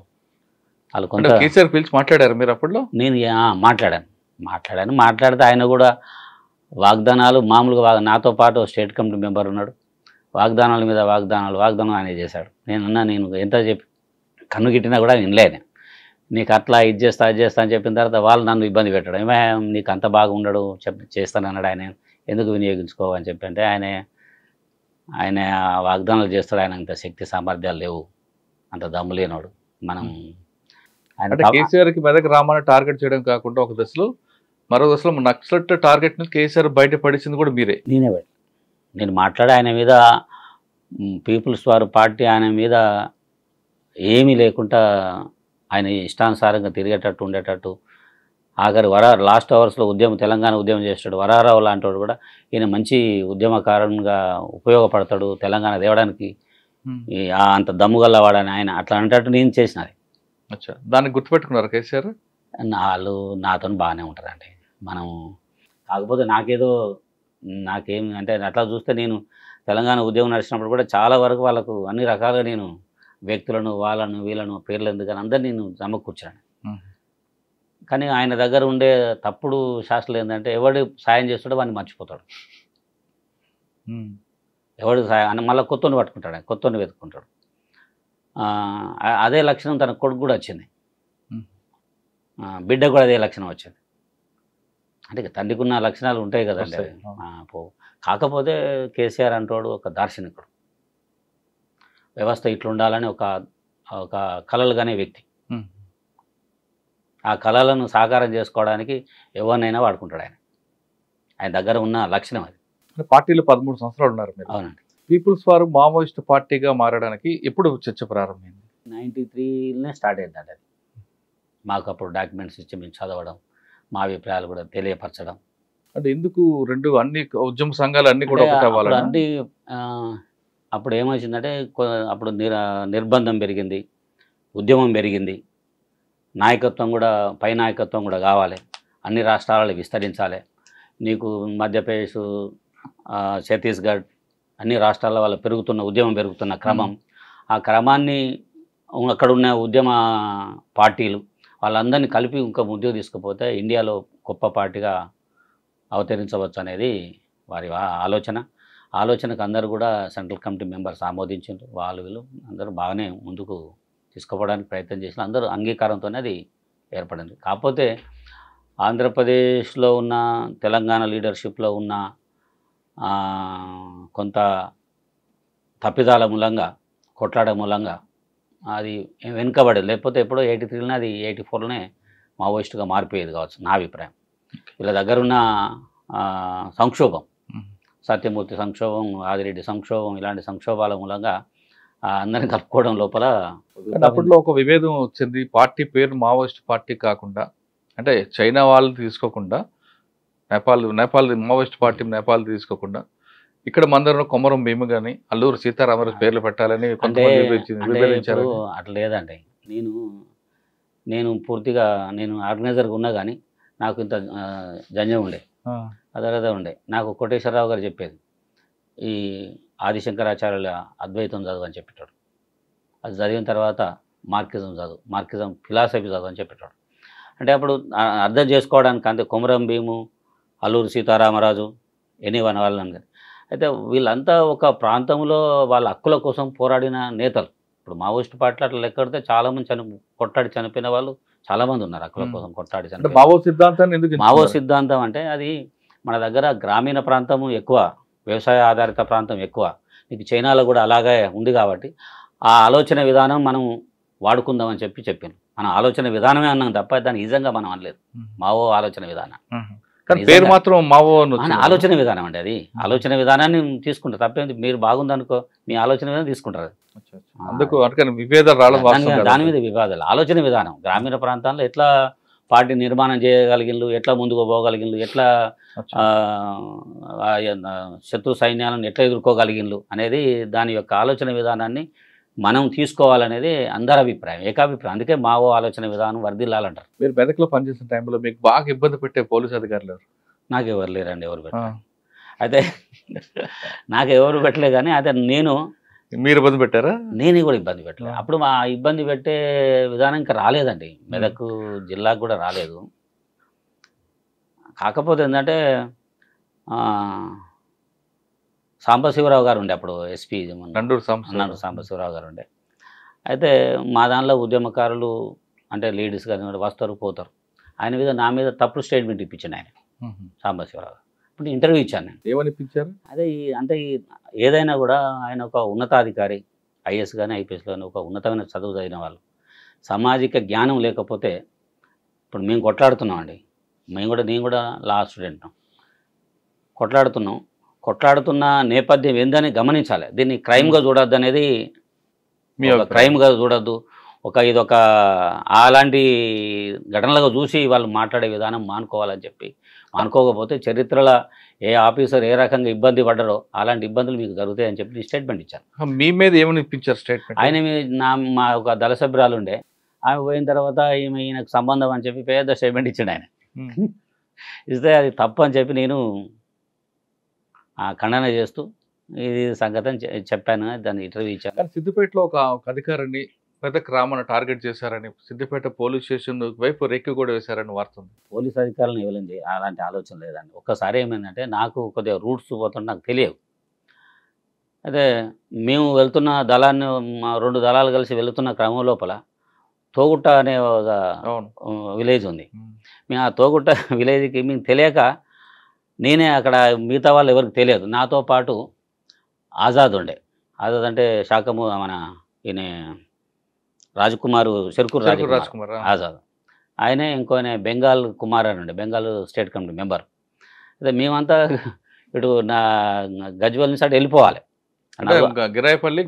వాళ్ళు కొంత పిలిచి మాట్లాడారు మీరు అప్పట్లో నేను మాట్లాడాను మాట్లాడాను మాట్లాడితే ఆయన కూడా వాగ్దానాలు మామూలుగా నాతో పాటు స్టేట్ కమిటీ మెంబర్ ఉన్నాడు వాగ్దానాల మీద వాగ్దానాలు వాగ్దానం ఆయన చేశాడు నేనున్నా నేను ఎంత చెప్పి కన్ను గిట్టినా కూడా వినలేను నీకు అట్లా ఇది చేస్తా అది చేస్తా అని చెప్పిన తర్వాత వాళ్ళు నన్ను ఇబ్బంది పెట్టడం ఏమే నీకు అంత బాగా ఉండడు చెప్ చేస్తానన్నాడు ఆయన ఎందుకు వినియోగించుకోవని చెప్పి అంటే ఆయన ఆయన వాగ్దానాలు చేస్తాడు ఆయన అంత శక్తి సామర్థ్యాలు లేవు అంత దమ్ము లేనోడు మనం ఆయన కేసీఆర్కి మెదక్ రామాన్ని టార్గెట్ చేయడం కాకుండా ఒక దశలో మరో దశలో నక్సలెట్ టార్గెట్ కేసీఆర్ బయట కూడా మీరే నేనే నేను మాట్లాడే ఆయన మీద పీపుల్స్ వారు పార్టీ ఆయన మీద ఏమీ లేకుండా ఆయన ఇష్టానుసారంగా తిరిగేటట్టు ఉండేటట్టు ఆఖరి వర లాస్ట్ అవర్స్లో ఉద్యమం తెలంగాణ ఉద్యమం చేస్తాడు వరారావు లాంటి కూడా ఈయన మంచి ఉద్యమకారునిగా ఉపయోగపడతాడు తెలంగాణ దేవడానికి అంత దమ్ము గల్లవాడని ఆయన అట్లా అనేటట్టు నేను చేసినది అచ్చా దాన్ని గుర్తుపెట్టుకున్నారు కేసీఆర్ వాళ్ళు నాతో బాగానే ఉంటారండి మనం కాకపోతే నాకేదో నాకేమి అంటే అట్లా చూస్తే నేను తెలంగాణ ఉద్యమం నడిచినప్పుడు కూడా చాలా వరకు వాళ్ళకు అన్ని రకాలుగా నేను వ్యక్తులను వాళ్ళను వీళ్ళను పేర్లు ఎందుకని అందరినీ నేను సమకూర్చాను కానీ ఆయన దగ్గర ఉండే తప్పుడు శాస్త్రం ఏంటంటే ఎవడు సాయం చేస్తాడో వాడిని మర్చిపోతాడు ఎవడు సాయం మళ్ళీ కొత్తని పట్టుకుంటాడు కొత్తని వెతుక్కుంటాడు అదే లక్షణం తన కొడుకు కూడా వచ్చింది బిడ్డ కూడా అదే లక్షణం వచ్చింది అంటే తండ్రికున్న లక్షణాలు ఉంటాయి కదండి కాకపోతే కేసీఆర్ అంటాడు ఒక దార్శనికుడు వ్యవస్థ ఇట్లుండాలని ఒక ఒక కళలుగానే వ్యక్తి ఆ కళలను సాకారం చేసుకోవడానికి ఎవరినైనా వాడుకుంటాడు ఆయన ఆయన దగ్గర ఉన్న లక్షణం అది పార్టీలో పదమూడు సంవత్సరాలు ఉన్నారు అవునండి పీపుల్స్ వారు మావోయిస్ట్ పార్టీగా మారడానికి ఎప్పుడు చర్చ ప్రారంభమైంది నైంటీ త్రీలోనే స్టార్ట్ అయిందండి అది మాకు అప్పుడు డాక్యుమెంట్స్ ఇచ్చి మేము చదవడం మా అభిప్రాయాలు కూడా తెలియపరచడం అంటే ఎందుకు రెండు అన్ని ఉద్యమ సంఘాలు అన్ని కూడా అన్ని అప్పుడు ఏమొచ్చిందంటే అప్పుడు నిర్బంధం పెరిగింది ఉద్యమం పెరిగింది నాయకత్వం కూడా పై నాయకత్వం కూడా కావాలి అన్ని రాష్ట్రాలలో విస్తరించాలి నీకు మధ్యప్రదేశ్ ఛత్తీస్గఢ్ అన్ని రాష్ట్రాల వాళ్ళు పెరుగుతున్న ఉద్యమం పెరుగుతున్న క్రమం ఆ క్రమాన్ని అక్కడున్న ఉద్యమ పార్టీలు వాళ్ళందరినీ కలిపి ఇంకా ముందుకు తీసుకుపోతే ఇండియాలో గొప్ప పార్టీగా అవతరించవచ్చు అనేది వారి ఆలోచన ఆలోచనకు అందరూ కూడా సెంట్రల్ కమిటీ మెంబర్స్ ఆమోదించారు వాళ్ళు వీళ్ళు అందరూ బాగానే ముందుకు తీసుకోవడానికి ప్రయత్నం చేసిన అందరూ అంగీకారంతోనే అది ఏర్పడింది కాకపోతే ఆంధ్రప్రదేశ్లో ఉన్న తెలంగాణ లీడర్షిప్లో ఉన్న కొంత తప్పిదాల మూలంగా కొట్లాడ మూలంగా అది వెనుకబడేది లేకపోతే ఎప్పుడో ఎయిటీ త్రీలోనే అది ఎయిటీ ఫోర్లోనే మావోయిస్టుగా మారిపోయేది కావచ్చు నా అభిప్రాయం వీళ్ళ దగ్గరున్న సంక్షోభం సత్యమూర్తి సంక్షోభం ఆదిరెడ్డి సంక్షోభం ఇలాంటి సంక్షోభాల మూలంగా అందరిని కలుపుకోవడం లోపల అప్పట్లో ఒక విభేదం వచ్చింది పార్టీ పేరు మావోయిస్ట్ పార్టీ కాకుండా అంటే చైనా వాళ్ళని తీసుకోకుండా నేపాల్ నేపాల్ మావోయిస్ట్ పార్టీ నేపాల్ తీసుకోకుండా ఇక్కడ మందరం కొమరం భీము కానీ అల్లూరు సీతారామరాజు పేర్లు పెట్టాలని అట్లా లేదండి నేను నేను పూర్తిగా నేను ఆర్గనైజర్గా ఉన్నా కానీ నాకు ఇంత జంజం ఉండే అదే ఉండే నాకు కోటేశ్వరరావు గారు చెప్పేది ఈ ఆదిశంకరాచార్యుల అద్వైతం చదువు అని చెప్పేటాడు అది చదివిన తర్వాత మార్కిజం చదువు మార్కిజం ఫిలాసఫీ చదువు అని చెప్పేటాడు అంటే అప్పుడు అర్థం చేసుకోవడానికి అంతే కొమరం భీము అల్లూరు సీతారామరాజు ఎనీ వన్ వాళ్ళని కానీ అయితే వీళ్ళంతా ఒక ప్రాంతంలో వాళ్ళ హక్కుల కోసం పోరాడిన నేతలు ఇప్పుడు మావోయిస్ట్ పార్టీ అట్లా లెక్కడితే చాలామంది చని కొట్టాడి చనిపోయిన వాళ్ళు చాలామంది ఉన్నారు హక్కుల కోసం కొట్టాడి చనిపోయిన మావో సిద్ధాంతం ఎందుకు మావో సిద్ధాంతం అంటే అది మన దగ్గర గ్రామీణ ప్రాంతము ఎక్కువ వ్యవసాయ ఆధారిత ప్రాంతం ఎక్కువ మీకు చైనాలో కూడా అలాగే ఉంది కాబట్టి ఆ ఆలోచన విధానం మనం వాడుకుందాం అని చెప్పి చెప్పాను మన ఆలోచన విధానమే అన్నాం తప్ప దాన్ని నిజంగా మనం అనలేదు మావో ఆలోచన విధానం పేరు మాత్రం మావో అని ఆలోచన విధానం అండి అది ఆలోచన విధానాన్ని తీసుకుంటారు తప్పేంది మీరు బాగుందనుకో మీ ఆలోచన విధానం తీసుకుంటారు అందుకు దాని మీద వివాదాలు ఆలోచన విధానం గ్రామీణ ప్రాంతాల్లో ఎట్లా పార్టీ నిర్మాణం చేయగలిగిన ఎట్లా ముందుకు పోగలిగిన ఎట్లా శత్రు సైన్యాలను ఎట్లా ఎదుర్కోగలిగిన్లు అనేది దాని యొక్క ఆలోచన విధానాన్ని మనం తీసుకోవాలనేది అందరి అభిప్రాయం ఏకాభిప్రాయం అందుకే మావో ఆలోచన విధానం వర్దిల్లాలంటారు మీరు మెదక్లో పనిచేసిన టైంలో మీకు బాగా ఇబ్బంది పెట్టే పోలీస్ అధికారులు నాకు ఎవరు లేరండి ఎవరు అయితే <laughs> నాకు ఎవరు పెట్టలే కానీ అయితే నేను మీరు ఇబ్బంది పెట్టారా నేను కూడా ఇబ్బంది పెట్టలేదు అప్పుడు మా ఇబ్బంది పెట్టే విధానం ఇంకా రాలేదండి మెదక్ జిల్లాకు కూడా రాలేదు కాకపోతే ఏంటంటే సాంబశివరావు గారు ఉండే అప్పుడు ఎస్పీ నండూరు సాంబశివరావు గారు ఉండే అయితే మా దానిలో ఉద్యమకారులు అంటే లేడీస్ కానీ వస్తారు పోతారు ఆయన మీద నా మీద తప్పుడు స్టేట్మెంట్ ఇప్పించాను ఆయన సాంబశివరావు ఇప్పుడు ఇంటర్వ్యూ ఇచ్చాను నేను ఏమనిపించారు అదే ఈ అంటే ఈ ఏదైనా కూడా ఆయన ఒక ఉన్నతాధికారి ఐఏఎస్ కానీ ఐపీఎస్ కానీ ఒక ఉన్నతమైన చదువు చదివిన వాళ్ళు సామాజిక జ్ఞానం లేకపోతే ఇప్పుడు మేము కొట్లాడుతున్నామండి మేము కూడా నేను కూడా లా స్టూడెంట్ కొట్లాడుతున్నాం కొట్లాడుతున్న నేపథ్యం ఏందని గమనించాలి దీన్ని క్రైమ్గా hmm. చూడొద్దు అనేది క్రైమ్గా చూడొద్దు ఒక ఇదొక అలాంటి ఘటనలుగా చూసి వాళ్ళు మాట్లాడే విధానం మానుకోవాలని చెప్పి మానుకోకపోతే చరిత్రల ఏ ఆఫీసర్ ఏ రకంగా ఇబ్బంది పడ్డరో అలాంటి ఇబ్బందులు మీకు జరుగుతాయని చెప్పి నేను స్టేట్మెంట్ ఇచ్చాను మీ మీద ఏమనిపించారు స్టేట్మెంట్ ఆయన నా మా ఒక దళ సభ్యురాలు ఉండే ఆమె పోయిన తర్వాత ఈమె ఈయనకు సంబంధం అని చెప్పి పేద స్టేట్మెంట్ ఇచ్చాడు ఆయన ఇస్తే అది తప్పు అని చెప్పి నేను ఖండన చేస్తూ ఇది సంగతం చెప్పాను దాన్ని ఇంటర్వ్యూ ఇచ్చాను కానీ సిద్దిపేటలో ఒక అధికారిని పెద్ద రామను టార్గెట్ చేశారని సిద్దిపేట పోలీస్ స్టేషన్ వైపు రెక్కి కూడా వేశారని వార్తుంది పోలీస్ అధికారులను ఇవ్వలేదు అలాంటి ఆలోచన లేదండి ఒక్కసారి ఏమైందంటే నాకు కొద్దిగా రూట్స్ పోతుంటే నాకు తెలియదు అయితే మేము వెళ్తున్న దళాన్ని మా రెండు దళాలు కలిసి వెళుతున్న క్రమం లోపల తోగుట్ట అనే ఒక విలేజ్ ఉంది మేము ఆ తోగుట్ట <laughs> విలేజ్కి మేము తెలియక నేనే అక్కడ మిగతా వాళ్ళు ఎవరికి తెలియదు నాతో పాటు ఆజాద్ ఉండే ఆజాద్ అంటే శాఖము మన ఈయన రాజకుమారు చెరుకు రాజకుమార్ ఆజాద్ ఆయనే ఇంకోనే బెంగాల్ కుమార్ అని ఉండే బెంగాల్ స్టేట్ కమిటీ మెంబర్ అయితే మేమంతా <laughs> ఇటు నా గజ్వల్ నుంచి అటు వెళ్ళిపోవాలి గిరాయపల్లి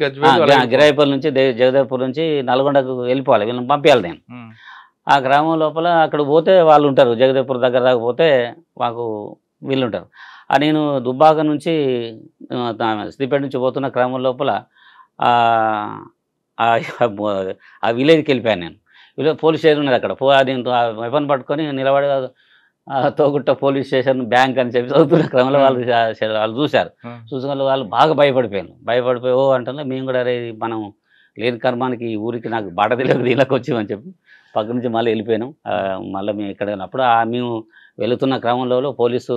గిరాయపల్లి నుంచి జగదేవపూర్ నుంచి నల్గొండకు వెళ్ళిపోవాలి వీళ్ళని పంపించాలి నేను ఆ గ్రామం లోపల అక్కడ పోతే వాళ్ళు ఉంటారు జగదేవపూర్ దగ్గర దాకా పోతే మాకు వీళ్ళు ఉంటారు ఆ నేను దుబ్బాక నుంచి శ్రీపేట నుంచి పోతున్న క్రమం లోపల ఆ విలేజ్కి వెళ్ళిపోయాను నేను పోలీస్ స్టేషన్ ఉన్నది అక్కడ పో అది వెపన్ పట్టుకొని నిలబడి తోగుట్ట పోలీస్ స్టేషన్ బ్యాంక్ అని చెప్పి చదువుతున్న క్రమంలో వాళ్ళు వాళ్ళు చూశారు చూసిన వాళ్ళు బాగా భయపడిపోయాను భయపడిపోయి ఓ అంటే మేము కూడా అరే మనం లేని కర్మానికి ఊరికి నాకు బాట తెలియదు దీనికి వచ్చామని చెప్పి పక్క నుంచి మళ్ళీ వెళ్ళిపోయాను మళ్ళీ మేము ఇక్కడ అప్పుడు మేము వెళుతున్న క్రమంలో పోలీసు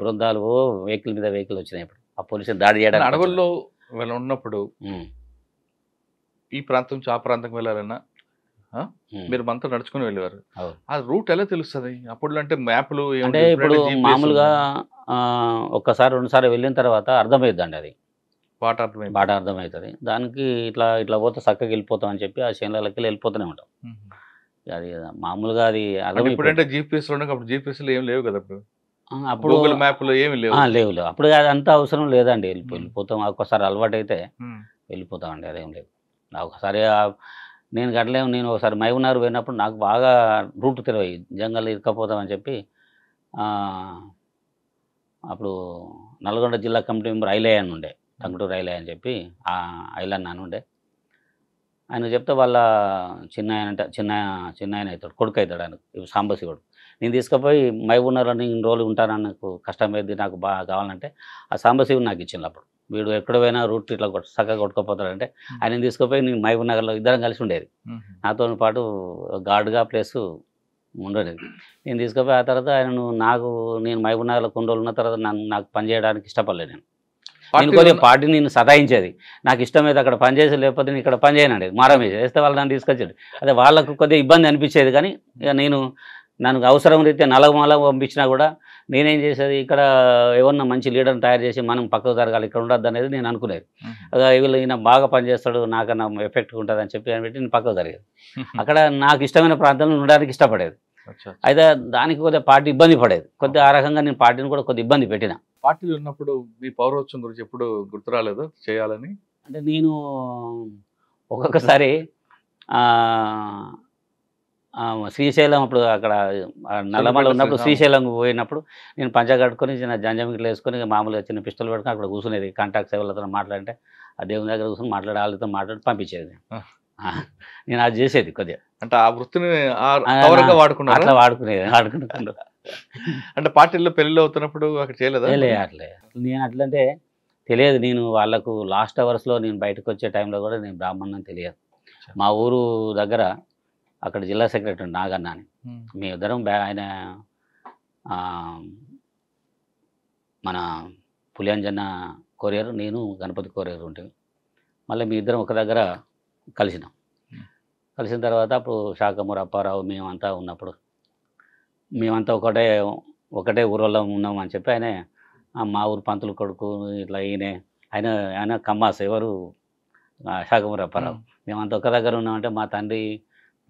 బృందాలు ఓ వెహికల్ మీద వెహికల్ వచ్చినాయి అప్పుడు ఆ పోలీసులు దాడి చేయడానికి అడవుల్లో వీళ్ళు ఉన్నప్పుడు ఈ ప్రాంతం నుంచి ఆ ప్రాంతం వెళ్ళాలన్నా మీరు మనతో నడుచుకుని వెళ్ళేవారు ఆ రూట్ ఎలా తెలుస్తుంది అప్పుడు అంటే మ్యాప్లు అంటే ఇప్పుడు మామూలుగా ఒక్కసారి రెండుసారి వెళ్ళిన తర్వాత అండి అది బాట అర్థమైంది బాట అర్థమవుతుంది దానికి ఇట్లా ఇట్లా పోతే చక్కగా వెళ్ళిపోతాం అని చెప్పి ఆ చేనులకి వెళ్ళిపోతూనే ఉంటాం అది మామూలుగా అది అర్థమైపోయింది జీపీఎస్ జీపీఎస్ ఏం లేవు కదా అప్పుడు అప్పుడు మ్యాప్లో ఏమి లేవు లేవు లేవు అప్పుడు అదంతా అవసరం లేదండి వెళ్ళిపోతాం ఒక్కసారి అలవాటు అయితే వెళ్ళిపోతామండి అదేం లేదు ఒకసారి నేను గట్లే నేను ఒకసారి మైవునారు పోయినప్పుడు నాకు బాగా రూట్ తెలివయి జంగల్ ఇరకపోతామని చెప్పి అప్పుడు నల్గొండ జిల్లా కమిటీ మెంబర్ ఐలయ్య అని ఉండే టంగుటూరు ఐలయ్య అని చెప్పి ఐలన్న అని ఉండే ఆయన చెప్తే వాళ్ళ చిన్న ఆయన అంటే చిన్న చిన్న ఆయన అవుతాడు కొడుకు అవుతాడు ఆయన సాంబసి కొడుకు నేను తీసుకుపోయి మై ఉన్నారని ఇన్ని రోజులు ఉంటానని నాకు కష్టం అయింది నాకు బాగా కావాలంటే ఆ సాంబసి నాకు ఇచ్చింది అప్పుడు వీడు ఎక్కడ పోయినా రూట్ ఇట్లా చక్కగా కొట్టుకోపోతాడు అంటే ఆయన తీసుకుపోయి నేను మహబూబ్ నగర్లో ఇద్దరం కలిసి ఉండేది నాతో పాటు గాడ్గా ప్లేస్ ఉండేది నేను తీసుకుపోయి ఆ తర్వాత ఆయన నాకు నేను మహబూబ్ నగర్లో కొన్ని ఉన్న తర్వాత నన్ను నాకు పనిచేయడానికి ఇష్టపడలేదు నేను నేను కొద్దిగా పార్టీ నేను సతాయించేది నాకు ఇష్టమైతే అక్కడ పనిచేసి లేకపోతే నేను ఇక్కడ పనిచేయనండి మారం వేస్తే వాళ్ళు నన్ను తీసుకొచ్చాడు అదే వాళ్ళకు కొద్దిగా ఇబ్బంది అనిపించేది కానీ ఇక నేను నన్ను అవసరం రీతే నలగమల పంపించినా కూడా నేనేం చేసేది ఇక్కడ ఎవరన్నా మంచి లీడర్ని తయారు చేసి మనం పక్కకు జరగాలి ఇక్కడ ఉండద్దు అనేది నేను అనుకునేది వీళ్ళు ఈయన బాగా పనిచేస్తాడు నాకన్నా ఎఫెక్ట్ ఉంటుంది అని చెప్పి అని పెట్టి నేను పక్కకు జరిగేది అక్కడ నాకు ఇష్టమైన ప్రాంతంలో ఉండడానికి ఇష్టపడేది అయితే దానికి కొద్దిగా పార్టీ ఇబ్బంది పడేది కొద్దిగా ఆ రకంగా నేను పార్టీని కూడా కొద్దిగా ఇబ్బంది పెట్టిన పార్టీలు ఉన్నప్పుడు మీ పౌరోత్సవం గురించి ఎప్పుడు గుర్తు రాలేదు చేయాలని అంటే నేను ఒక్కొక్కసారి శ్రీశైలం అప్పుడు అక్కడ నల్లమల ఉన్నప్పుడు శ్రీశైలం పోయినప్పుడు నేను పంచ కట్టుకొని చిన్న జంజమిట్లు వేసుకొని మామూలుగా చిన్న పిస్టల్ పెట్టుకుని అక్కడ కూర్చునేది కాంటాక్ట్ సేవలతో మాట్లాడితే ఆ దేవుని దగ్గర కూర్చొని మాట్లాడే వాళ్ళతో మాట్లాడి పంపించేది నేను అది చేసేది కొద్దిగా అంటే ఆ వృత్తిని వాడుకున్నా అట్లా వాడుకునేది వాడుకుంటున్నాను అంటే పార్టీల్లో పెళ్ళిళ్ళు అవుతున్నప్పుడు అక్కడ చేయలేదు అట్లే నేను అట్లంటే తెలియదు నేను వాళ్ళకు లాస్ట్ అవర్స్లో నేను బయటకు వచ్చే టైంలో కూడా నేను బ్రాహ్మణం తెలియదు మా ఊరు దగ్గర అక్కడ జిల్లా సెక్రటరీ నాగన్న అని మీ ఇద్దరం ఆయన మన పులియాంజన్న కొరియర్ నేను గణపతి కొరియర్ ఉంటే మళ్ళీ మీ ఇద్దరం ఒక దగ్గర కలిసినాం కలిసిన తర్వాత అప్పుడు శాఖమూరు అప్పారావు మేమంతా ఉన్నప్పుడు మేమంతా ఒకటే ఒకటే ఊరోళ్ళం ఉన్నాం అని చెప్పి ఆయన మా ఊరు పంతులు కొడుకు ఇట్లా ఈయన ఆయన ఆయన కమ్మాస ఎవరు శాఖమూరు అప్పారావు మేమంతా ఒక దగ్గర ఉన్నామంటే మా తండ్రి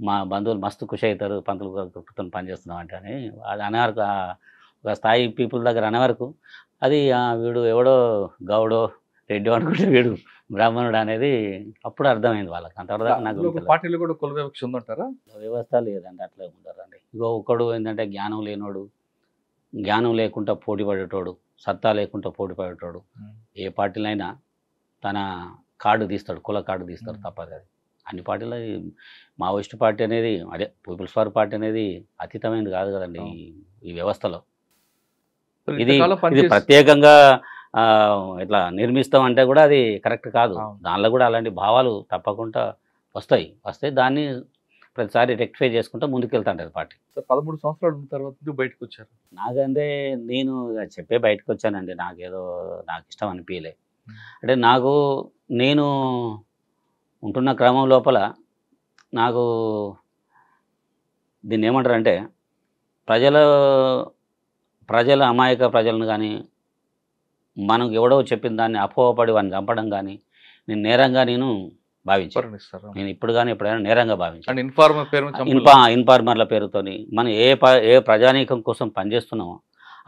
మా బంధువులు మస్తు ఖుషి అవుతారు పంతులు గారితో పనిచేస్తున్నాం అంటే అని అనేవరకు ఒక స్థాయి పీపుల్ దగ్గర అనేవరకు అది వీడు ఎవడో గౌడో రెడ్డి అనుకుంటే వీడు బ్రాహ్మణుడు అనేది అప్పుడు అర్థమైంది వాళ్ళకి అంతవరకు నాకు పార్టీలు కూడా కుల వివక్ష ఉందంటారా వ్యవస్థ లేదండి అట్లా ఉంటారండి ఇగో ఒకడు ఏంటంటే జ్ఞానం లేనోడు జ్ఞానం లేకుండా పోటీ పడేటోడు సత్తా లేకుండా పోటీ పడేటోడు ఏ పార్టీలైనా తన కార్డు తీస్తాడు కుల కార్డు తీస్తాడు తప్పదు అది అన్ని పార్టీల మావోయిస్ట్ పార్టీ అనేది అదే పీపుల్స్ పార్ పార్టీ అనేది అతీతమైనది కాదు కదండి ఈ వ్యవస్థలో ఇది ఇది ప్రత్యేకంగా ఇట్లా నిర్మిస్తాం అంటే కూడా అది కరెక్ట్ కాదు దానిలో కూడా అలాంటి భావాలు తప్పకుండా వస్తాయి వస్తాయి దాన్ని ప్రతిసారి రెక్టిఫై చేసుకుంటూ ముందుకెళ్తాంటారు పార్టీ పదమూడు సంవత్సరాలు తర్వాత బయటకు వచ్చారు నాకంటే నేను చెప్పే బయటకు వచ్చానండి నాకేదో నాకు ఇష్టం అనిపించలే అంటే నాకు నేను ఉంటున్న క్రమం లోపల నాకు దీన్ని ఏమంటారు అంటే ప్రజల ప్రజల అమాయక ప్రజలను కానీ మనకు ఎవడో చెప్పిన దాన్ని అపోహపడి వాడిని చంపడం కానీ నేను నేరంగా నేను భావించాను నేను ఇప్పుడు కానీ ఎప్పుడైనా నేరంగా భావించాను ఇన్ఫార్మర్ పేరు ఇన్ఫా ఇన్ఫార్మర్ల పేరుతోని మనం ఏ ఏ ప్రజానీకం కోసం పనిచేస్తున్నామో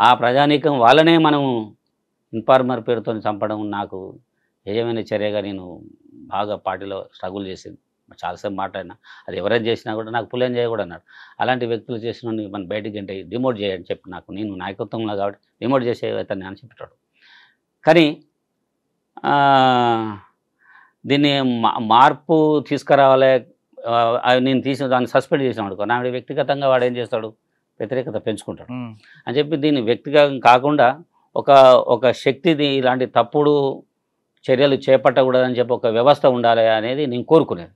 ఆ ప్రజానీకం వాళ్ళనే మనం ఇన్ఫార్మర్ పేరుతో చంపడం నాకు ఏమైనా చర్యగా నేను బాగా పార్టీలో స్ట్రగుల్ చేసింది చాలాసేపు మాట్లాడినా అది ఎవరైనా చేసినా కూడా నాకు పులేం చేయకూడదు అన్నాడు అలాంటి వ్యక్తులు చేసిన మనం బయటికి అంటే డిమోట్ చేయని చెప్పి నాకు నేను నాయకత్వంలో కాబట్టి డిమోట్ చేసే అతన్ని అని చెప్పాడు కానీ దీన్ని మార్పు తీసుకురావాలి నేను తీసిన దాన్ని సస్పెండ్ చేసిన అనుకో నా వ్యక్తిగతంగా వాడు ఏం చేస్తాడు వ్యతిరేకత పెంచుకుంటాడు అని చెప్పి దీన్ని వ్యక్తిగతం కాకుండా ఒక ఒక శక్తిది ఇలాంటి తప్పుడు చర్యలు చేపట్టకూడదని చెప్పి ఒక వ్యవస్థ ఉండాలి అనేది నేను కోరుకునేది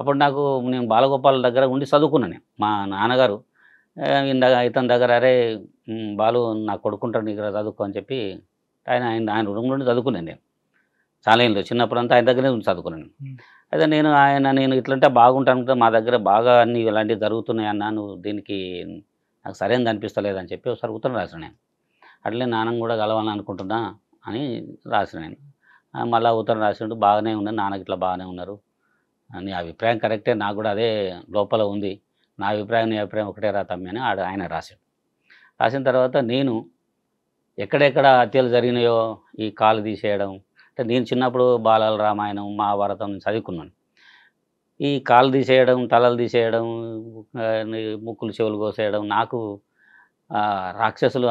అప్పుడు నాకు నేను బాలగోపాల దగ్గర ఉండి చదువుకున్నాను నేను మా నాన్నగారు ఇందాక ఇతని దగ్గర అరే బాలు నాకు కొడుకుంటాడు నీకు చదువుకో అని చెప్పి ఆయన ఆయన ఆయన రూమ్ నుండి చదువుకున్నాను నేను చాలా చిన్నప్పుడు అంతా ఆయన దగ్గరే ఉండి చదువుకున్నాను అయితే నేను ఆయన నేను ఇట్లంటే బాగుంటాను మా దగ్గర బాగా అన్నీ ఇలాంటివి జరుగుతున్నాయి అన్న నువ్వు దీనికి నాకు సరైనది అనిపిస్తలేదని చెప్పి ఒకసారి ఉత్తరం రాసిన నేను అట్లే నాన్న కూడా కలవాలని అనుకుంటున్నా అని రాసిన నేను మళ్ళీ ఉత్తరం రాసిండు బాగానే ఉన్నాడు నాన్నకి ఇట్లా బాగానే ఉన్నారు నీ అభిప్రాయం కరెక్టే నాకు కూడా అదే లోపల ఉంది నా అభిప్రాయం నీ అభిప్రాయం ఒకటే రా తమ్మి అని ఆడ ఆయన రాశాడు రాసిన తర్వాత నేను ఎక్కడెక్కడ హత్యలు జరిగినాయో ఈ కాలు తీసేయడం అంటే నేను చిన్నప్పుడు బాలాల రామాయణం మహాభారతం చదువుకున్నాను ఈ కాలు తీసేయడం తలలు తీసేయడం ముక్కులు చెవులు కోసేయడం నాకు రాక్షసులు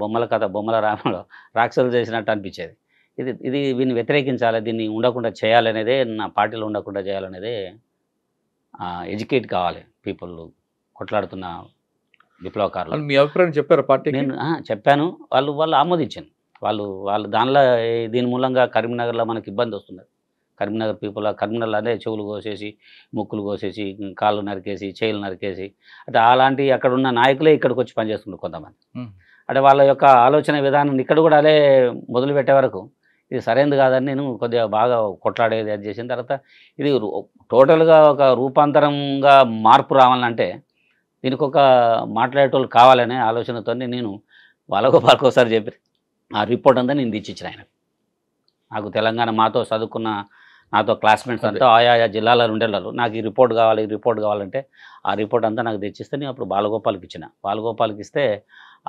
బొమ్మల కథ బొమ్మల రాముడు రాక్షసులు చేసినట్టు అనిపించేది ఇది ఇది వీని వ్యతిరేకించాలి దీన్ని ఉండకుండా చేయాలనేదే నా పార్టీలో ఉండకుండా చేయాలనేదే ఎడ్యుకేట్ కావాలి పీపుల్ కొట్లాడుతున్న విప్లవకారులు మీ అభిప్రాయం చెప్పారు పార్టీ నేను చెప్పాను వాళ్ళు వాళ్ళు ఆమోదించాను వాళ్ళు వాళ్ళు దానిలో దీని మూలంగా కరీంనగర్లో మనకి ఇబ్బంది వస్తున్నారు కరీంనగర్ పీపుల్ కరీంనగర్లో అదే చెవులు కోసేసి ముక్కులు కోసేసి కాళ్ళు నరికేసి చేయిలు నరికేసి అంటే అలాంటి అక్కడ ఉన్న నాయకులే ఇక్కడికి వచ్చి పనిచేస్తున్నారు కొంతమంది అంటే వాళ్ళ యొక్క ఆలోచన విధానం ఇక్కడ కూడా అదే మొదలుపెట్టే వరకు ఇది సరైనది కాదని నేను కొద్దిగా బాగా కొట్లాడేది అది చేసిన తర్వాత ఇది టోటల్గా ఒక రూపాంతరంగా మార్పు రావాలంటే దీనికి ఒక మాట్లాడేటోళ్ళు కావాలనే ఆలోచనతో నేను వాళ్ళకో పాలకోసారి చెప్పి ఆ రిపోర్ట్ అంతా నేను తెచ్చిచ్చిన ఆయన నాకు తెలంగాణ మాతో చదువుకున్న నాతో క్లాస్మేట్స్ అంతా ఆయా ఆయా జిల్లాలో ఉండేవాళ్ళు నాకు ఈ రిపోర్ట్ కావాలి ఈ రిపోర్ట్ కావాలంటే ఆ రిపోర్ట్ అంతా నాకు తెచ్చిస్తే నేను అప్పుడు బాలగోపాల్కి ఇచ్చిన బాలగోపాల్కి ఇస్తే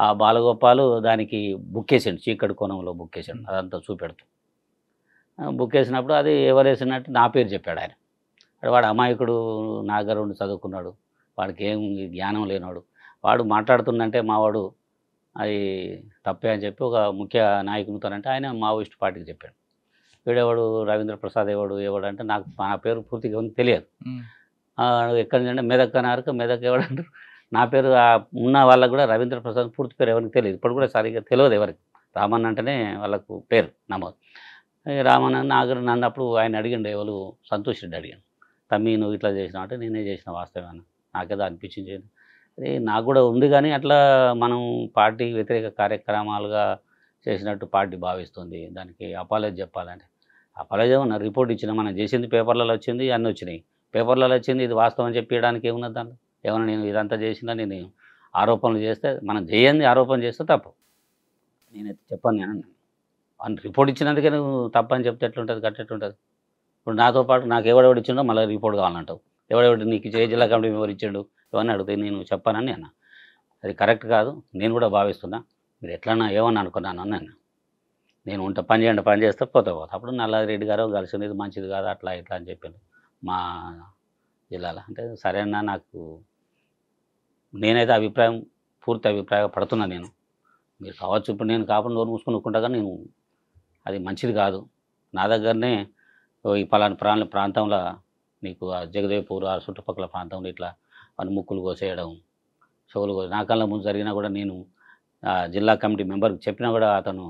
ఆ బాలగోపాలు దానికి బుక్కేసాడు చీకటి కోణంలో బుక్కేసాడు అదంతా చూపెడుతూ బుక్కేసినప్పుడు అది ఎవరేసినట్టు నా పేరు చెప్పాడు ఆయన వాడు అమాయకుడు నాగరుడు చదువుకున్నాడు వాడికి ఏం జ్ఞానం లేనాడు వాడు మాట్లాడుతుందంటే మావాడు అది తప్పే అని చెప్పి ఒక ముఖ్య నాయకునితోనంటే ఆయన మావోయిస్ట్ పార్టీకి చెప్పాడు వీడేవాడు రవీంద్ర ప్రసాద్ ఎవడు ఎవడు అంటే నాకు నా పేరు పూర్తిగా తెలియదు ఎక్కడ అంటే మెదక్ అన్నారు మెదక్ ఎవడంటారు నా పేరు ఉన్న వాళ్ళకు కూడా రవీంద్ర ప్రసాద్ పూర్తి పేరు ఎవరికి తెలియదు ఇప్పుడు కూడా సరిగ్గా తెలియదు ఎవరికి రామన్ అంటేనే వాళ్ళకు పేరు నమోదు రామన్ నాగర్ నన్ను అప్పుడు ఆయన అడిగిండు ఎవరు సంతోష్ రెడ్డి అడిగాను తమ్మి నువ్వు ఇట్లా చేసినావు అంటే నేనే చేసిన వాస్తవాన్ని నాకేదో అనిపించింది అదే నాకు కూడా ఉంది కానీ అట్లా మనం పార్టీ వ్యతిరేక కార్యక్రమాలుగా చేసినట్టు పార్టీ భావిస్తుంది దానికి అపాలజీ చెప్పాలంటే అపాలజీ ఉన్న రిపోర్ట్ ఇచ్చిన మనం చేసింది పేపర్లలో వచ్చింది అన్నీ వచ్చినాయి పేపర్లలో వచ్చింది ఇది వాస్తవం చెప్పడానికి ఏమున్నది దాంట్లో ఏమైనా నేను ఇదంతా చేసినా నేను ఆరోపణలు చేస్తే మనం చేయండి ఆరోపణ చేస్తే తప్పు నేనైతే చెప్పాను నేను అని రిపోర్ట్ ఇచ్చినందుకే నువ్వు తప్పని చెప్తే ఎట్లుంటుంది కట్టెట్లుంటుంది ఇప్పుడు నాతో పాటు నాకు ఎవడెవడు ఇచ్చిండో మళ్ళీ రిపోర్ట్ కావాలంటావు ఎవడెవడు నీకు ఇచ్చే జిల్లా కమిటీ ఎవరు ఇచ్చిండు ఇవన్నీ అడుగుతాయి నేను చెప్పానని అన్న అది కరెక్ట్ కాదు నేను కూడా భావిస్తున్నా మీరు ఎట్లన్నా ఏమన్నా అనుకున్నాను అన్న నేను ఉంట పని చేయండి పని చేస్తే పోతే పోతా అప్పుడు నల్లారెడ్డి గారు కలిసి మంచిది కాదు అట్లా ఇట్లా అని చెప్పాను మా జిల్లాలో అంటే సరే అన్న నాకు నేనైతే అభిప్రాయం పూర్తి అభిప్రాయ పడుతున్నా నేను మీరు కావచ్చు ఇప్పుడు నేను కాకుండా నోరు మూసుకుని నేను అది మంచిది కాదు నా దగ్గరనే ఈ పలాని ప్రాణ ప్రాంతంలో నీకు ఆ జగదేవ్పూర్ ఆ చుట్టుపక్కల ప్రాంతంలో ఇట్లా వాళ్ళు ముక్కులు కోసేయడం చెవులు కోసం నా కాలంలో ముందు జరిగినా కూడా నేను ఆ జిల్లా కమిటీ మెంబర్కి చెప్పినా కూడా అతను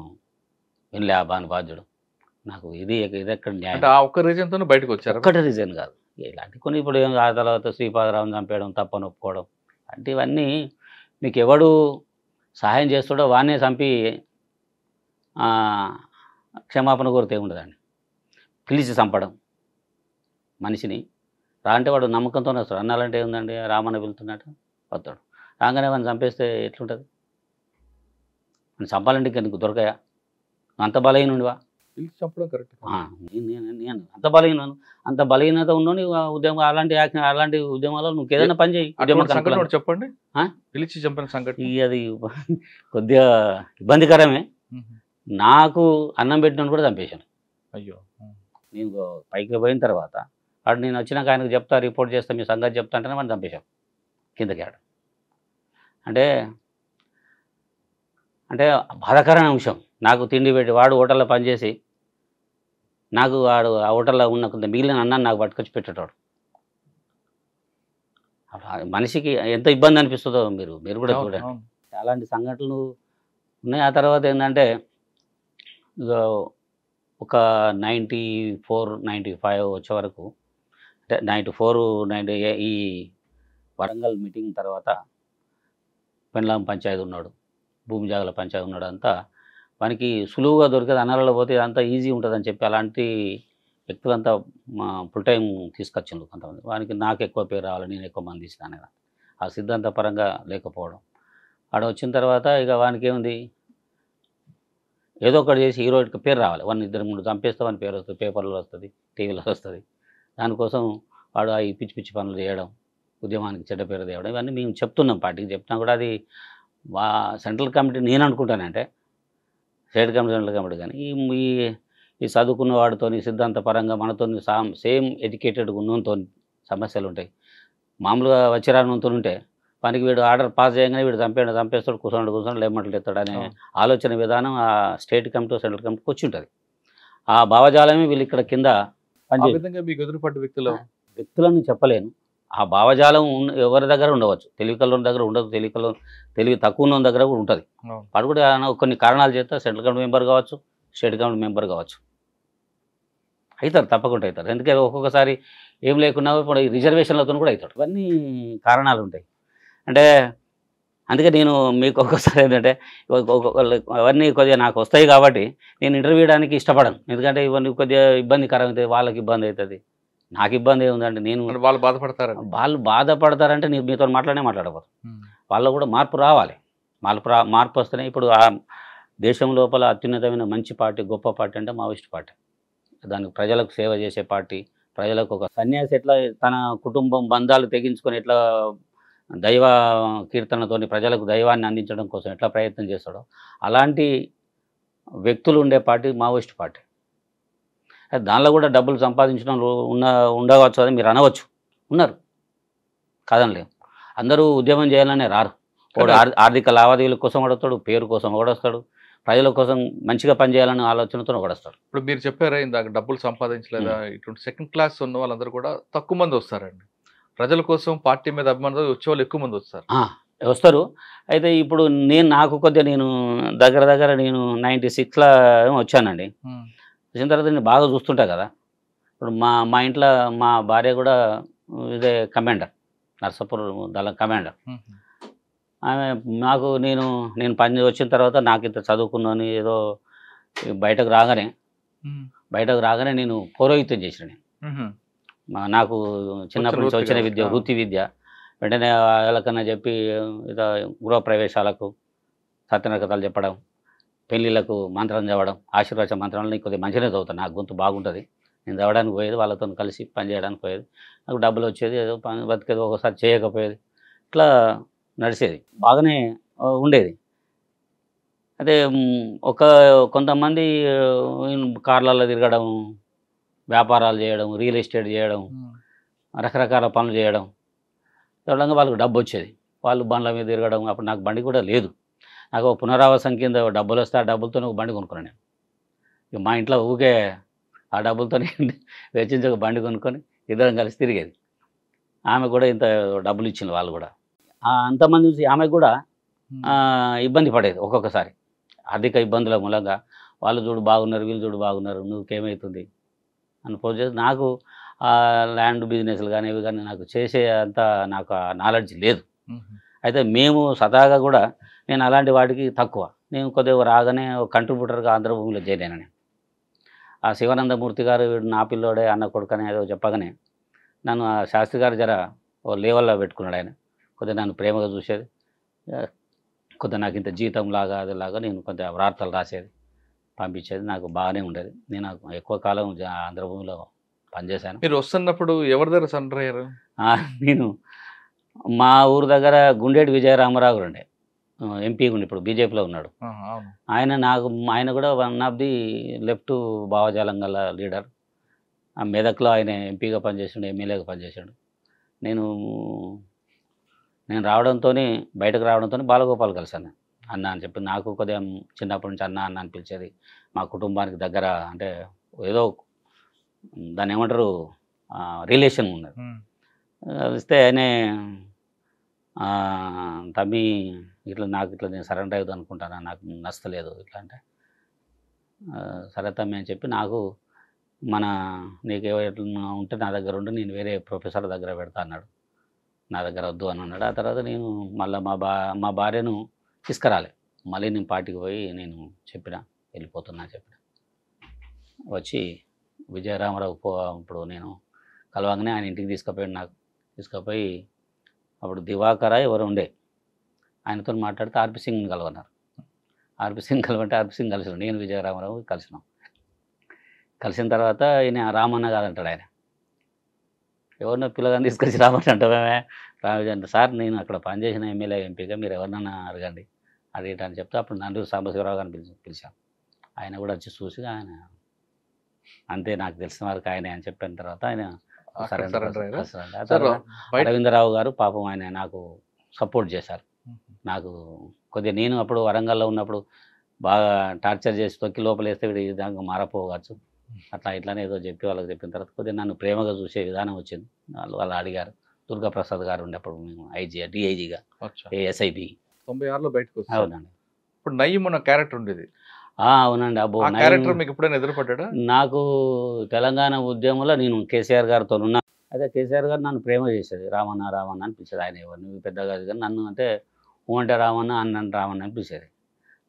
వినలే ఆ బాను బాధ్యుడు నాకు ఇది ఇది ఎక్కడ న్యాయం ఒక్క రీజన్తో బయటకు వచ్చారు ఒక్కటి రీజన్ కాదు ఇలాంటి కొన్ని ఇప్పుడు ఏం ఆ తర్వాత శ్రీపాదరావు చంపేయడం తప్పని ఒప్పుకోవడం అంటే ఇవన్నీ మీకు ఎవడు సహాయం చేస్తాడో వాడినే చంపి క్షమాపణ కోరితే ఉండదండి పిలిచి చంపడం మనిషిని రాంటే వాడు నమ్మకంతోనే వస్తాడు అన్నాలంటే ఏముందండి రామన్న వెళ్తున్నట్టు వస్తాడు రాగానే వాడిని చంపేస్తే ఎట్లుంటుంది చంపాలంటే ఇంకా నీకు దొరకాయా అంత బలైన ఉండివా పిలిచి చంపడం కరెక్ట్ నేను అంత బలహీనను అంత బలహీనత ఉన్నాను ఉద్యమం అలాంటి యాక్షన్ అలాంటి ఉద్యమాల్లో నువ్వు ఏదైనా పని చేయి చెప్పండి పిలిచి చంపిన సంఘటన అది కొద్దిగా ఇబ్బందికరమే నాకు అన్నం పెట్టిన కూడా చంపేశాను అయ్యో నేను పైకి పోయిన తర్వాత అటు నేను వచ్చినాక ఆయనకు చెప్తా రిపోర్ట్ చేస్తా మీ సంగతి చెప్తా అంటేనే మనం చంపేశాం కిందకి ఆడ అంటే అంటే బాధాకరమైన అంశం నాకు తిండి పెట్టి వాడు హోటల్లో పనిచేసి నాకు వాడు ఆ హోటల్లో ఉన్న కొంత మిగిలిన అన్నాన్ని నాకు పట్టుకొచ్చి పెట్టేటాడు మనిషికి ఎంత ఇబ్బంది అనిపిస్తుందో మీరు మీరు కూడా చూడండి అలాంటి సంఘటనలు ఉన్నాయి ఆ తర్వాత ఏంటంటే ఇక ఒక నైంటీ ఫోర్ నైంటీ ఫైవ్ వచ్చే వరకు అంటే నైంటీ ఫోర్ నైంటీ ఈ వరంగల్ మీటింగ్ తర్వాత పెండ్లాం పంచాయతీ ఉన్నాడు భూమి జాగల పంచాయతీ ఉన్నాడు అంతా వానికి సులువుగా దొరికేది అన్నారాలు పోతే అంతా ఈజీ ఉంటుందని చెప్పి అలాంటి వ్యక్తులంతా మా ఫుల్ టైం తీసుకొచ్చిండు కొంతమంది వానికి నాకు ఎక్కువ పేరు రావాలి నేను ఎక్కువ మంది తీసిన అనేది ఆ సిద్ధాంతపరంగా లేకపోవడం ఆడ వచ్చిన తర్వాత ఇక వానికి ఏముంది ఏదో ఒకటి చేసి హీరోయిన్కి పేరు రావాలి వన్ ఇద్దరు ముందు చంపేస్తే వాని పేరు వస్తుంది పేపర్లో వస్తుంది టీవీలో వస్తుంది దానికోసం వాడు ఈ పిచ్చి పిచ్చి పనులు చేయడం ఉద్యమానికి చెడ్డ పేరు తేవడం ఇవన్నీ మేము చెప్తున్నాం పార్టీకి చెప్తున్నా కూడా అది సెంట్రల్ కమిటీ నేను అనుకుంటానంటే స్టేట్ కమిషనర్ల కాబట్టి కానీ ఈ ఈ చదువుకున్న వాడితో పరంగా మనతో సామ్ సేమ్ ఎడ్యుకేటెడ్ ఉన్నతో సమస్యలు ఉంటాయి మామూలుగా వచ్చిరానంతో ఉంటే పనికి వీడు ఆర్డర్ పాస్ చేయగానే వీడు చంపేడు చంపేస్తాడు కూర్చోండి కూర్చోండి లేమంటలు ఎత్తాడు అనే ఆలోచన విధానం ఆ స్టేట్ కమిటీ సెంట్రల్ కమిటీకి వచ్చి ఉంటుంది ఆ భావజాలమే వీళ్ళు ఇక్కడ కింద మీకు ఎదురుపడ్డ వ్యక్తులు వ్యక్తులను చెప్పలేను ఆ భావజాలం ఎవరి దగ్గర ఉండవచ్చు తెలివికల్లో దగ్గర ఉండదు తెలివికల్లో తెలివి తక్కువ ఉన్న దగ్గర కూడా ఉంటుంది వాడు కూడా కొన్ని కారణాలు చేస్తే సెంట్రల్ గవర్నమెంట్ మెంబర్ కావచ్చు స్టేట్ గవర్నమెంట్ మెంబర్ కావచ్చు అవుతారు తప్పకుండా అవుతారు ఎందుకంటే ఒక్కొక్కసారి ఏం లేకున్నా ఇప్పుడు రిజర్వేషన్లతో కూడా అవుతాడు ఇవన్నీ కారణాలు ఉంటాయి అంటే అందుకే నేను మీకు ఒక్కొక్కసారి ఏంటంటే అవన్నీ కొద్దిగా నాకు వస్తాయి కాబట్టి నేను ఇంటర్వ్యూ ఇవ్వడానికి ఇష్టపడను ఎందుకంటే ఇవన్నీ కొద్దిగా ఇబ్బందికరం అవుతుంది వాళ్ళకి ఇబ్బంది అవుతుంది నాకు ఇబ్బంది ఏముందండి నేను వాళ్ళు బాధపడతారు వాళ్ళు బాధపడతారంటే నేను మీతో మాట్లాడే మాట్లాడబోదు వాళ్ళ కూడా మార్పు రావాలి మార్పు రా మార్పు వస్తేనే ఇప్పుడు ఆ దేశం లోపల అత్యున్నతమైన మంచి పార్టీ గొప్ప పార్టీ అంటే మావోయిస్ట్ పార్టీ దానికి ప్రజలకు సేవ చేసే పార్టీ ప్రజలకు ఒక సన్యాసి ఎట్లా తన కుటుంబం బంధాలు తెగించుకొని ఎట్లా దైవ కీర్తనతోని ప్రజలకు దైవాన్ని అందించడం కోసం ఎట్లా ప్రయత్నం చేస్తాడో అలాంటి వ్యక్తులు ఉండే పార్టీ మావోయిస్ట్ పార్టీ దానిలో కూడా డబ్బులు సంపాదించడం ఉన్న ఉండవచ్చు అని మీరు అనవచ్చు ఉన్నారు కాదనలేము అందరూ ఉద్యమం చేయాలనే రారు వాడు ఆర్థిక లావాదేవీల కోసం ఒకడొస్తాడు పేరు కోసం ఓడొస్తాడు ప్రజల కోసం మంచిగా పనిచేయాలని ఆలోచనతో ఓడొస్తాడు ఇప్పుడు మీరు చెప్పారా ఇందాక డబ్బులు సంపాదించలేదా ఇటువంటి సెకండ్ క్లాస్ ఉన్న వాళ్ళందరూ కూడా తక్కువ మంది వస్తారండి ప్రజల కోసం పార్టీ మీద అభిమానులు వచ్చే వాళ్ళు ఎక్కువ మంది వస్తారు వస్తారు అయితే ఇప్పుడు నేను నాకు కొద్దిగా నేను దగ్గర దగ్గర నేను నైంటీ సిక్స్లో వచ్చానండి చూసిన తర్వాత నేను బాగా చూస్తుంటా కదా ఇప్పుడు మా మా ఇంట్లో మా భార్య కూడా ఇదే కమాండర్ నర్సాపూర్ దళం కమాండర్ ఆమె నాకు నేను నేను పని వచ్చిన తర్వాత నాకు ఇంత చదువుకున్నాను ఏదో బయటకు రాగానే బయటకు రాగానే నేను పౌరోహిత్యం చేసిన నేను నాకు చిన్నప్పటి నుంచి వచ్చిన విద్య వృత్తి విద్య వెంటనే వాళ్ళకన్నా చెప్పి ఇదో గృహప్రవేశాలకు సత్యనకథలు చెప్పడం పెళ్ళిళ్ళకు మంత్రం చదవడం ఆశీర్వాచ నీకు కొద్దిగా మంచిగానే చదువుతాను నాకు గొంతు బాగుంటుంది నేను చదవడానికి పోయేది వాళ్ళతో కలిసి పని చేయడానికి పోయేది నాకు డబ్బులు వచ్చేది ఏదో పని బతికేది ఒకసారి చేయకపోయేది ఇట్లా నడిచేది బాగానే ఉండేది అదే ఒక కొంతమంది కార్లలో తిరగడం వ్యాపారాలు చేయడం రియల్ ఎస్టేట్ చేయడం రకరకాల పనులు చేయడం చూడంగా వాళ్ళకి డబ్బు వచ్చేది వాళ్ళు బండ్ల మీద తిరగడం అప్పుడు నాకు బండి కూడా లేదు నాకు పునరావాసం కింద డబ్బులు వస్తే ఆ డబ్బులతో ఒక బండి కొనుక్కున్నా నేను ఇక మా ఇంట్లో ఊకే ఆ డబ్బులతో వెచ్చించి ఒక బండి కొనుక్కొని ఇద్దరం కలిసి తిరిగేది ఆమె కూడా ఇంత డబ్బులు ఇచ్చింది వాళ్ళు కూడా అంతమంది నుంచి ఆమె కూడా ఇబ్బంది పడేది ఒక్కొక్కసారి ఆర్థిక ఇబ్బందుల మూలంగా వాళ్ళు చూడు బాగున్నారు వీళ్ళు చూడు బాగున్నారు నువ్వుకేమవుతుంది అని ఫోన్ చేసి నాకు ల్యాండ్ బిజినెస్లు కానీ ఇవి కానీ నాకు చేసే అంత నాకు నాలెడ్జ్ లేదు అయితే మేము సదాగా కూడా నేను అలాంటి వాటికి తక్కువ నేను కొద్దిగా రాగానే ఒక కంట్రిబ్యూటర్గా ఆంధ్రభూమిలో చేయలేను ఆ శివానందమూర్తి గారు వీడు నా పిల్లోడే అన్న కొడుకనే ఏదో చెప్పగానే నన్ను ఆ శాస్త్రి గారు జర ఓ లేవల్లో పెట్టుకున్నాడు ఆయన కొద్దిగా నన్ను ప్రేమగా చూసేది కొద్దిగా నాకు ఇంత జీతం లాగా అదిలాగా నేను కొంత వార్తలు రాసేది పంపించేది నాకు బాగానే ఉండేది నేను ఎక్కువ కాలం ఆంధ్రభూమిలో పనిచేశాను మీరు వస్తున్నప్పుడు ఎవరి దగ్గర సన్ అయ్యారు నేను మా ఊరు దగ్గర గుండేటి విజయరామరావు ఉండే ఎంపీ ఉండి ఇప్పుడు బీజేపీలో ఉన్నాడు ఆయన నాకు ఆయన కూడా వన్ ఆఫ్ ది లెఫ్ట్ భావజాలం గల లీడర్ ఆ మెదక్లో ఆయన ఎంపీగా పనిచేసాడు ఎమ్మెల్యేగా పనిచేసాడు నేను నేను రావడంతో బయటకు రావడంతో బాలగోపాల్ కలిసాను అన్న అని చెప్పి నాకు కొద్దిగా చిన్నప్పటి నుంచి అన్న అన్న అని మా కుటుంబానికి దగ్గర అంటే ఏదో దాన్ని ఏమంటారు రిలేషన్ ఉన్నది కలిస్తే ఆయనే తమ్మి ఇట్లా నాకు ఇట్లా నేను సరెండర్ అవుతుంది అనుకుంటానా నాకు నచ్చలేదు ఇట్లా అంటే సరే తమ్మి అని చెప్పి నాకు మన నీకు ఏమైనా ఉంటే నా దగ్గర ఉండి నేను వేరే ప్రొఫెసర్ దగ్గర పెడతా అన్నాడు నా దగ్గర వద్దు అని అన్నాడు ఆ తర్వాత నేను మళ్ళీ మా బా మా భార్యను తీసుకురాలి మళ్ళీ నేను పార్టీకి పోయి నేను చెప్పిన వెళ్ళిపోతున్నా చెప్పిన వచ్చి విజయరామరావు పో ఇప్పుడు నేను కలవంగానే ఆయన ఇంటికి తీసుకుపోయాడు నాకు తీసుకుపోయి అప్పుడు దివాకర ఎవరు ఉండే ఆయనతో మాట్లాడితే ఆర్పి సింగ్ని కలవన్నారు ఆర్పి సింగ్ కలవంటే ఆర్పి సింగ్ కలిసినాం నేను విజయరామరావు కలిసినాం కలిసిన తర్వాత ఈయన రామన్న కాదంటాడు ఆయన ఎవరినో పిల్లగాని తీసుకొచ్చి రామన్న అంటామే రామజీ అంటే సార్ నేను అక్కడ పనిచేసిన ఎమ్మెల్యే ఎంపీగా మీరు ఎవరినన్నా అడగండి అడిగేటని చెప్తే అప్పుడు నన్ను సాంబశివరావు గారిని పిలిచి పిలిచాం ఆయన కూడా వచ్చి చూసి ఆయన అంతే నాకు తెలిసిన వారికి ఆయన అని చెప్పిన తర్వాత ఆయన అరవిందరావు గారు పాపం ఆయన నాకు సపోర్ట్ చేశారు నాకు కొద్దిగా నేను అప్పుడు వరంగల్లో ఉన్నప్పుడు బాగా టార్చర్ చేసి తొక్కి లోపలేస్తే వీడు ఈ విధంగా మారపోవచ్చు అట్లా ఇట్లానే ఏదో చెప్పి వాళ్ళకి చెప్పిన తర్వాత కొద్దిగా నన్ను ప్రేమగా చూసే విధానం వచ్చింది వాళ్ళు వాళ్ళు అడిగారు దుర్గా ప్రసాద్ గారు ఉండేప్పుడు మేము ఐజీ డిఐజీగా ఎస్ఐబి తొంభై ఆరులో బయటకు అవునండి ఇప్పుడు నయ్యం ఉన్న క్యారెక్టర్ ఉండేది అవునండి అబ్బో క్యారెక్టర్ మీకు ఎప్పుడైనా ఎదురుపడ్డా నాకు తెలంగాణ ఉద్యమంలో నేను కేసీఆర్ గారితో ఉన్నా అయితే కేసీఆర్ గారు నన్ను ప్రేమ చేసేది రామన్న రామన్న అనిపించేది ఆయన ఎవరిని నువ్వు పెద్దగా నన్ను అంటే అంటే రావణ అన్నం రావణ అనిపించేది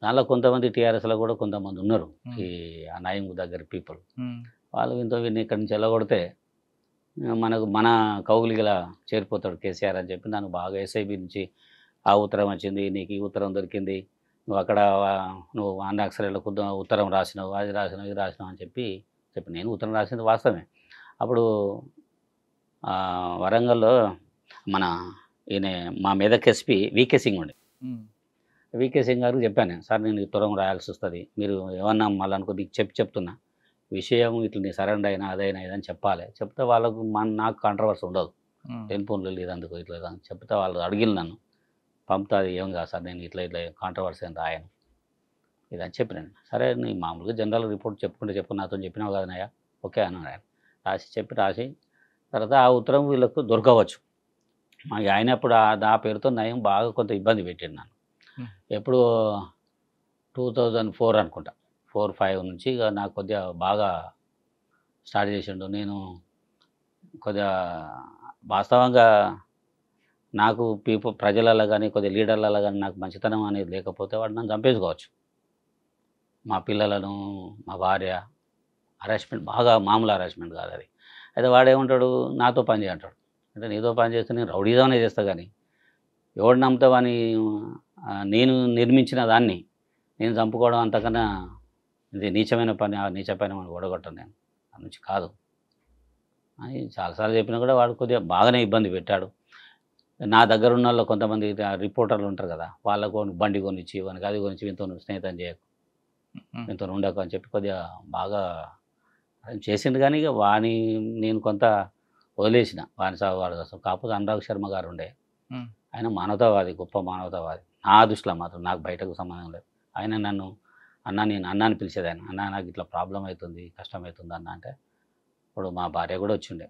దానిలో కొంతమంది టీఆర్ఎస్లో కూడా కొంతమంది ఉన్నారు ఈ అనాయంకు దగ్గర పీపుల్ వాళ్ళు ఇంత వీడిని ఇక్కడి నుంచి వెళ్ళగొడితే మనకు మన కౌగులిగిలా చేరిపోతాడు కేసీఆర్ అని చెప్పి దానికి బాగా ఎస్ఐబి నుంచి ఆ ఉత్తరం వచ్చింది నీకు ఈ ఉత్తరం దొరికింది నువ్వు అక్కడ నువ్వు కొద్ది ఉత్తరం రాసినావు అది రాసినావు ఇది రాసినావు అని చెప్పి చెప్పి నేను ఉత్తరం రాసింది వాస్తవమే అప్పుడు వరంగల్లో మన ఈయన మా మీద కెస్పి వికే సింగ్ ఉండే వికే సింగ్ గారికి చెప్పాను సార్ నేను త్వరగా రాయాల్సి వస్తుంది మీరు ఏమన్నా మళ్ళీ అనుకో మీకు చెప్పి చెప్తున్నా విషయం ఇట్లా నీ సరెండర్ అయినా అదైనా ఇదని చెప్పాలి చెప్తే వాళ్ళకు మన నాకు కాంట్రవర్సీ ఉండదు టెలిఫోన్లో లేదు అందుకు ఇట్లా చెప్తే వాళ్ళు అడిగిన నన్ను పంపుతుంది ఏం కాదు సార్ నేను ఇట్లా ఇట్లా కాంట్రవర్సీ అని రాయను ఇదని చెప్పినాను సరే నీ మామూలుగా జనరల్ రిపోర్ట్ చెప్పుకుంటే చెప్పు నాతో చెప్పినావు కదనయ్యా ఓకే అని రాసి చెప్పి రాసి తర్వాత ఆ ఉత్తరం వీళ్ళకు దొరకవచ్చు ఆయన అప్పుడు ఆ పేరుతో నయం బాగా కొంత ఇబ్బంది పెట్టాడు నన్ను ఎప్పుడు టూ థౌజండ్ ఫోర్ అనుకుంటా ఫోర్ ఫైవ్ నుంచి ఇక నాకు కొద్దిగా బాగా స్టార్ట్ చేసిండు నేను కొద్దిగా వాస్తవంగా నాకు పీపుల్ ప్రజలలో కానీ కొద్దిగా లీడర్లలో కానీ నాకు మంచితనం అనేది లేకపోతే వాడు నన్ను చంపేసుకోవచ్చు మా పిల్లలను మా భార్య అరేంజ్మెంట్ బాగా మామూలు అరేంజ్మెంట్ కాదు అది అయితే వాడేమంటాడు నాతో పని చేయంటాడు అంటే నీతో పని చేస్తే నేను రౌడీదోనే చేస్తా కానీ ఎవడు అని నేను నిర్మించిన దాన్ని నేను చంపుకోవడం అంతకన్నా ఇది నీచమైన పని ఆ నీచ పని మనం ఓడగొట్టను నేను నుంచి కాదు అని చాలాసార్లు చెప్పినా కూడా వాడు కొద్దిగా బాగానే ఇబ్బంది పెట్టాడు నా దగ్గర ఉన్న వాళ్ళు కొంతమంది రిపోర్టర్లు ఉంటారు కదా వాళ్ళకు బండి కొనిచ్చి వానికి అది కొనిచ్చి వీంతో స్నేహితం చేయకు వీంతో ఉండకు అని చెప్పి కొద్దిగా బాగా చేసింది కానీ వాణి వాని నేను కొంత వదిలేసిన వాళ్ళ కోసం కాకపోతే అనురాగ్ శర్మ గారు ఉండే ఆయన మానవతావాది గొప్ప మానవతావాది నా దృష్టిలో మాత్రం నాకు బయటకు సంబంధం లేదు ఆయన నన్ను అన్న నేను అన్నాని పిలిచేది ఆయన అన్న నాకు ఇట్లా ప్రాబ్లం అవుతుంది కష్టం అవుతుంది అన్న అంటే ఇప్పుడు మా భార్య కూడా వచ్చిండే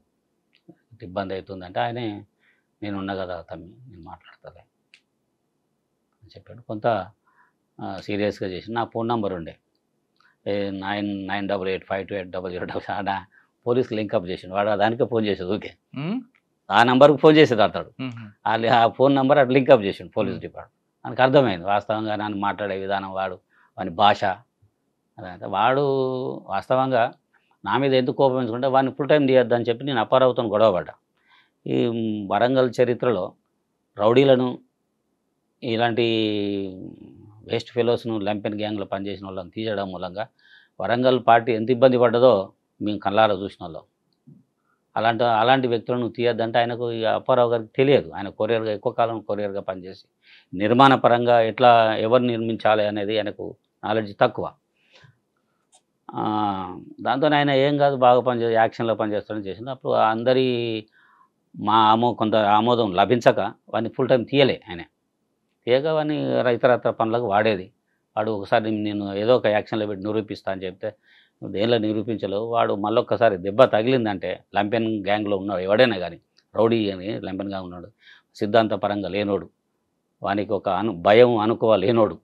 ఇబ్బంది అవుతుంది అంటే ఆయనే నేను ఉన్నా కదా తమ్మి నేను మాట్లాడతాలే అని చెప్పాడు కొంత సీరియస్గా చేసి నా ఫోన్ నెంబర్ ఉండే nine nine double eight five two eight double zero double పోలీసులు లింకప్ చేసిండు వాడు దానికే ఫోన్ చేసేది ఓకే ఆ నంబర్కి ఫోన్ చేసేది అతడు ఆ ఫోన్ నెంబర్ అటు లింకప్ చేసిండు పోలీస్ డిపార్ట్మెంట్ దానికి అర్థమైంది వాస్తవంగా నన్ను మాట్లాడే విధానం వాడు వాని భాష అదంతా వాడు వాస్తవంగా నా మీద ఎందుకు కోపం వాడిని ఫుల్ టైం తీయొద్దు అని చెప్పి నేను గొడవ పడ్డా ఈ వరంగల్ చరిత్రలో రౌడీలను ఇలాంటి వేస్ట్ ఫెలోస్ను లెంపెన్ గ్యాంగ్లో పనిచేసిన వాళ్ళని తీయడం మూలంగా వరంగల్ పార్టీ ఎంత ఇబ్బంది పడ్డదో మేము కళ్ళారా చూసిన వాళ్ళం అలాంటి అలాంటి వ్యక్తులను తీయద్దంటే ఆయనకు అప్పారావు గారికి తెలియదు ఆయన కొరియర్గా ఎక్కువ కాలం కొరియర్గా పనిచేసి నిర్మాణ పరంగా ఎట్లా ఎవరు నిర్మించాలి అనేది ఆయనకు నాలెడ్జ్ తక్కువ దాంతో ఆయన ఏం కాదు బాగా పనిచే యాక్షన్లో పనిచేస్తాడని చేసింది అప్పుడు అందరి మా ఆమో కొంత ఆమోదం లభించక వాడిని ఫుల్ టైం తీయలే ఆయన తీయక వాడిని ఇతరత్ర పనులకు వాడేది వాడు ఒకసారి నేను ఏదో ఒక యాక్షన్లో పెట్టి నిరూపిస్తా అని చెప్తే నువ్వు దేనిలో నిరూపించలేవు వాడు మళ్ళొక్కసారి దెబ్బ తగిలిందంటే లంపెన్ గ్యాంగ్లో ఉన్నాడు ఎవడైనా కానీ రౌడీ అని లంపెన్ గ్యాంగ్ ఉన్నాడు సిద్ధాంతపరంగా లేనోడు వానికి ఒక అను భయం అనుకోవ లేనోడు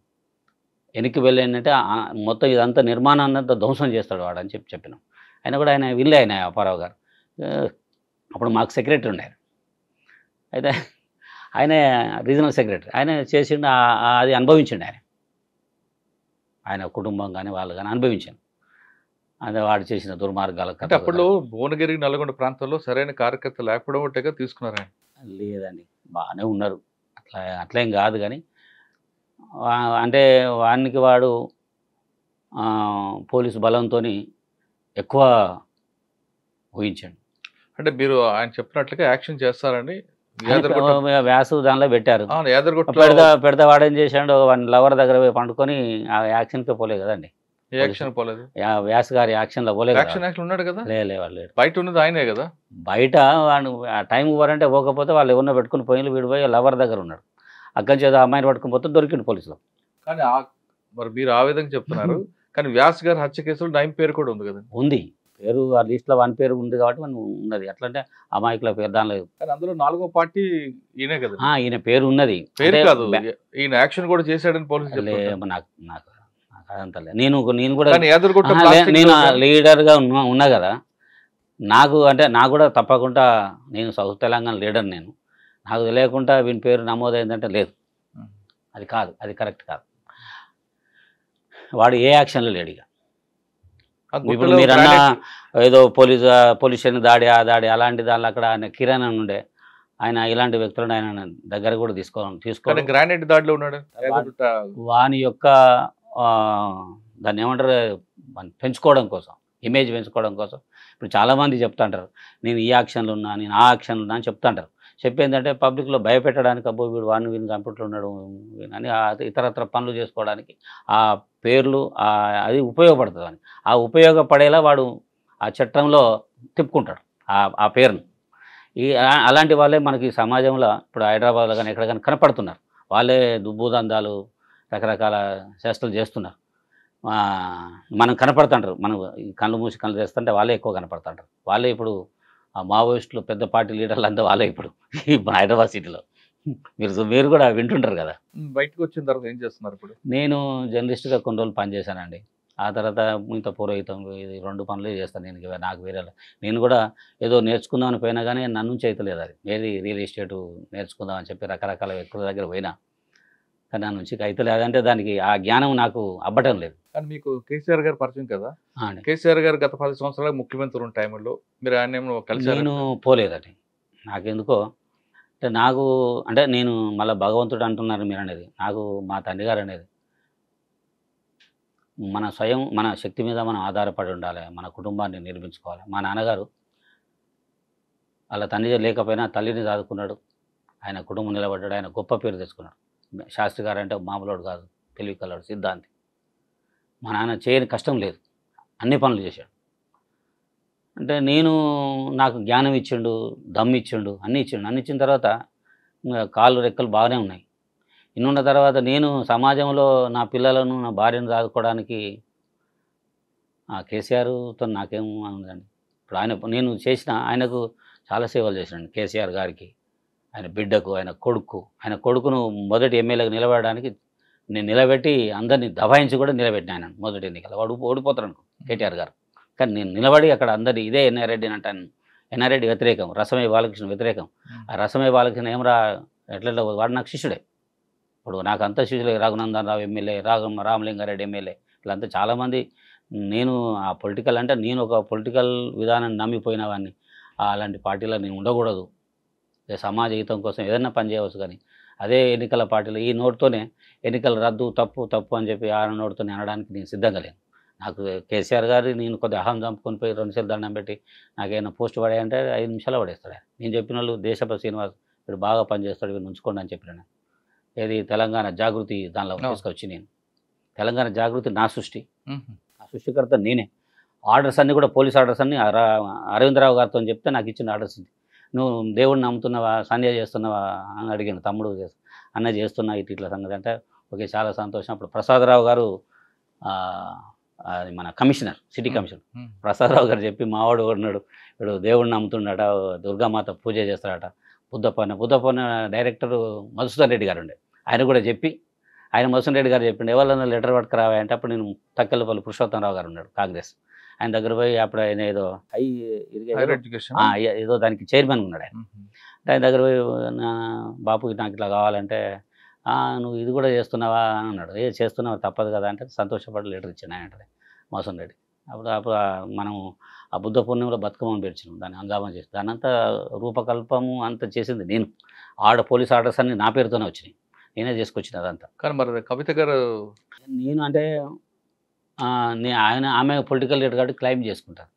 వెనక్కి వెళ్ళేంటే మొత్తం ఇదంతా నిర్మాణాన్ని అంతా ధ్వంసం చేస్తాడు వాడు అని చెప్పి చెప్పినాం ఆయన కూడా ఆయన విల్లే ఆయన అప్పారావు గారు అప్పుడు మాకు సెక్రటరీ ఉన్నారు అయితే ఆయన రీజనల్ సెక్రటరీ ఆయన చేసిండు అది అనుభవించండి ఆయన ఆయన కుటుంబం కానీ వాళ్ళు కానీ అనుభవించాను అది వాడు చేసిన దుర్మార్గాల అప్పుడు భువనగిరి నల్గొండ ప్రాంతంలో సరైన కార్యకర్త లేకపోవడం ఒకటేగా తీసుకున్నారా లేదండి బాగానే ఉన్నారు అట్లా అట్లేం కాదు కానీ అంటే వానికి వాడు పోలీసు బలంతో ఎక్కువ ఊహించండి అంటే మీరు ఆయన చెప్పినట్లుగా యాక్షన్ చేస్తారండి వ్యాసు దానిలో పెట్టారు పెడతా పెడతా ఏం చేశాడు వాడిని లవర్ దగ్గర పండుకొని ఆ యాక్షన్కే పోలే కదండి యాక్షన్ పోలేదు వ్యాస్ గారి యాక్షన్ లో ఉన్నాడు కదా వాళ్ళు బయట ఉన్నది ఆయనే కదా బయట వాడు ఆ టైం ఇవ్వాలంటే పోకపోతే వాళ్ళు ఎవరిన పెట్టుకుని పోయిన వీడు పోయి లవర్ దగ్గర ఉన్నాడు అక్కడి చేత అమ్మాయిని పట్టుకుని పోతే దొరికిండు పోలీసులు కానీ మరి మీరు ఆ విధంగా చెప్తున్నారు <laughs> కానీ వ్యాస్ గారి హత్య కేసులో టైం పేరు కూడా ఉంది కదా ఉంది పేరు ఆ లిస్ట్లో వన్ పేరు ఉంది కాబట్టి మనం ఉన్నది ఎట్లా అంటే అమాయకుల పేరు దానిలో కానీ అందులో నాలుగో పార్టీ ఈయనే కదా ఈయన పేరు ఉన్నది పేరు కాదు ఈయన యాక్షన్ కూడా చేశాడని పోలీసులు నాకు నాకు అదంతలే నేను నేను కూడా నేను లీడర్గా ఉన్నా ఉన్నా కదా నాకు అంటే నాకు కూడా తప్పకుండా నేను సౌత్ తెలంగాణ లీడర్ నేను నాకు తెలియకుండా వీని పేరు నమోదైందంటే లేదు అది కాదు అది కరెక్ట్ కాదు వాడు ఏ యాక్షన్లో లేడిగా ఇప్పుడు మీరన్న ఏదో పోలీస్ పోలీస్ స్టేషన్ దాడి ఆ దాడి అలాంటి దానిలో అక్కడ ఆయన కిరణ్ ఉండే ఆయన ఇలాంటి వ్యక్తులను ఆయన దగ్గర కూడా తీసుకోవాలి తీసుకోవాలి గ్రానైట్ దాడిలో ఉన్నాడు వాని యొక్క దాన్ని ఏమంటారు పెంచుకోవడం కోసం ఇమేజ్ పెంచుకోవడం కోసం ఇప్పుడు చాలామంది చెప్తుంటారు నేను ఈ యాక్షన్లు ఉన్నా నేను ఆ యాక్షన్లు ఉన్నా అని చెప్తుంటారు చెప్పేందంటే పబ్లిక్లో భయపెట్టడానికి అబ్బో వీడు వాడిని వీడిని కంప్యూటర్లో ఉన్నాడు అని ఇతరత్ర పనులు చేసుకోవడానికి ఆ పేర్లు అది ఉపయోగపడుతుంది అని ఆ ఉపయోగపడేలా వాడు ఆ చట్టంలో తిప్పుకుంటాడు ఆ పేరును ఈ అలాంటి వాళ్ళే మనకి సమాజంలో ఇప్పుడు హైదరాబాద్లో కానీ ఎక్కడ కానీ కనపడుతున్నారు వాళ్ళే దుబ్బుదందాలు రకరకాల చేష్టలు చేస్తున్నారు మనం కనపడుతుంటారు మనం కళ్ళు మూసి కళ్ళు చేస్తుంటే వాళ్ళే ఎక్కువ కనపడుతుంటారు వాళ్ళే ఇప్పుడు ఆ మావోయిస్టులు పెద్ద పార్టీ లీడర్లు అంతా వాళ్ళే ఇప్పుడు హైదరాబాద్ సిటీలో మీరు మీరు కూడా వింటుంటారు కదా బయటకు వచ్చిన తర్వాత ఏం చేస్తున్నారు ఇప్పుడు నేను జర్నలిస్ట్గా కొన్ని రోజులు పనిచేశానండి ఆ తర్వాత ఇంత పురోహితం ఇది రెండు పనులు చేస్తాను నేను నాకు వేరే నేను కూడా ఏదో నేర్చుకుందామని పోయినా కానీ నన్ను నుంచి అయితే లేదు అది ఏది రియల్ ఎస్టేట్ నేర్చుకుందామని చెప్పి రకరకాల వ్యక్తుల దగ్గర పోయినా నా నుంచి అయితే లేదంటే దానికి ఆ జ్ఞానం నాకు అబ్బటం లేదు కానీ మీకు కేసీఆర్ గారు పరిచయం కదా కేసీఆర్ గారు గత పది సంవత్సరాలు ముఖ్యమంత్రి ఉన్న టైంలో మీరు ఆయన కలిసి నేను పోలేదండి నాకెందుకో అంటే నాకు అంటే నేను మళ్ళీ భగవంతుడు అంటున్నారు మీరు అనేది నాకు మా తండ్రి గారు అనేది మన స్వయం మన శక్తి మీద మనం ఆధారపడి ఉండాలి మన కుటుంబాన్ని నిర్మించుకోవాలి మా నాన్నగారు వాళ్ళ తండ్రి లేకపోయినా తల్లిని దాదుకున్నాడు ఆయన కుటుంబం నిలబడ్డాడు ఆయన గొప్ప పేరు తెచ్చుకున్నాడు శాస్త్రి గారు అంటే మామూలు కాదు తెలివి కలవాడు సిద్ధాంతి మా నాన్న చేయని కష్టం లేదు అన్ని పనులు చేశాడు అంటే నేను నాకు జ్ఞానం ఇచ్చిండు దమ్ ఇచ్చిండు అన్నీ ఇచ్చిండు అన్ని ఇచ్చిన తర్వాత కాళ్ళు రెక్కలు బాగానే ఉన్నాయి ఇన్నున్న తర్వాత నేను సమాజంలో నా పిల్లలను నా భార్యను రాదుకోవడానికి ఆ కేసీఆర్తో నాకేం అనుందండి ఇప్పుడు ఆయన నేను చేసిన ఆయనకు చాలా సేవలు చేసినండి కేసీఆర్ గారికి ఆయన బిడ్డకు ఆయన కొడుకు ఆయన కొడుకును మొదటి ఎమ్మెల్యేగా నిలబడడానికి నేను నిలబెట్టి అందరినీ దబాయించి కూడా ఆయన మొదటి ఎన్నికల వాడు ఓడిపోతారు అనుకో కేటీఆర్ గారు కానీ నేను నిలబడి అక్కడ అందరి ఇదే ఎన్ఆర్ రెడ్డి అని అంటాను రెడ్డి వ్యతిరేకం రసమయ బాలకృష్ణ వ్యతిరేకం ఆ రసమయ బాలకృష్ణ ఏమరా ఎట్లా వాడు నాకు శిష్యుడే ఇప్పుడు నాకు అంత శిష్యులే రఘునందన్ రావు ఎమ్మెల్యే రాఘు రామలింగారెడ్డి ఎమ్మెల్యే వీళ్ళంతా చాలామంది నేను ఆ పొలిటికల్ అంటే నేను ఒక పొలిటికల్ విధానాన్ని నమ్మిపోయిన వాడిని అలాంటి పార్టీలో నేను ఉండకూడదు సమాజ హితం కోసం ఏదైనా పని చేయవచ్చు కానీ అదే ఎన్నికల పార్టీలు ఈ నోటుతోనే ఎన్నికల రద్దు తప్పు తప్పు అని చెప్పి ఆ నోటుతోనే అనడానికి నేను సిద్ధంగా లేను నాకు కేసీఆర్ గారు నేను కొద్ది అహం చంపుకొని పోయి రెండుసార్లు దండం పెట్టి నాకేమైనా పోస్ట్ పడాయంటే ఐదు నిమిషాలు పడేస్తాడు నేను చెప్పిన వాళ్ళు దేశప శ్రీనివాస్ వీడు బాగా పనిచేస్తాడు వీడు ఉంచుకోండి అని చెప్పిన ఏది తెలంగాణ జాగృతి దానిలో తీసుకొచ్చి నేను తెలంగాణ జాగృతి నా సృష్టి ఆ సృష్టికర్త నేనే ఆర్డర్స్ అన్నీ కూడా పోలీస్ ఆర్డర్స్ అన్నీ అరవిందరావు గారితో చెప్తే నాకు ఇచ్చిన ఆర్డర్స్ ఇది నువ్వు దేవుడిని నమ్ముతున్నావా సంధ్య చేస్తున్నావా అని అడిగాను తమ్ముడు అన్న చేస్తున్నా ఇటు ఇట్లా సంగతి అంటే ఓకే చాలా సంతోషం అప్పుడు ప్రసాదరావు గారు అది మన కమిషనర్ సిటీ కమిషనర్ ప్రసాదరావు గారు చెప్పి మావాడు ఉన్నాడు ఇప్పుడు దేవుడిని నమ్ముతున్నాడ దుర్గామాత పూజ చేస్తాడట బుద్ధపన్న బుద్ధపన్న డైరెక్టర్ మధుసూదన్ రెడ్డి గారు ఉండే ఆయన కూడా చెప్పి ఆయన మధుసూదన్ రెడ్డి గారు చెప్పిండే ఎవరైనా లెటర్ అంటే అప్పుడు నేను తక్కలపల్లి పురుషోత్తమరావు గారు ఉన్నాడు కాంగ్రెస్ ఆయన దగ్గర పోయి అప్పుడు ఆయన ఏదో హై ఏదో దానికి చైర్మన్ ఉన్నాడు ఆయన ఆయన దగ్గర పోయి బాపు నాకు ఇట్లా కావాలంటే నువ్వు ఇది కూడా చేస్తున్నావా అని అన్నాడు ఏ చేస్తున్నావు తప్పదు కదా అంటే సంతోషపడి లెటర్ ఇచ్చాను ఆయన మోసం రెడ్డి అప్పుడు అప్పుడు మనము ఆ బుద్ధ పూర్ణిమలో బతుకమ్మని పిలిచినాం దాన్ని హంగామం చేసి దాని అంతా రూపకల్పము అంత చేసింది నేను ఆడ పోలీస్ ఆర్డర్స్ అన్ని నా పేరుతోనే వచ్చినాయి నేనే చేసుకొచ్చిన అదంతా కానీ మరి కవిత గారు నేను అంటే ఆయన ఆమె పొలిటికల్ లీడర్ కాబట్టి క్లైమ్ చేసుకుంటారు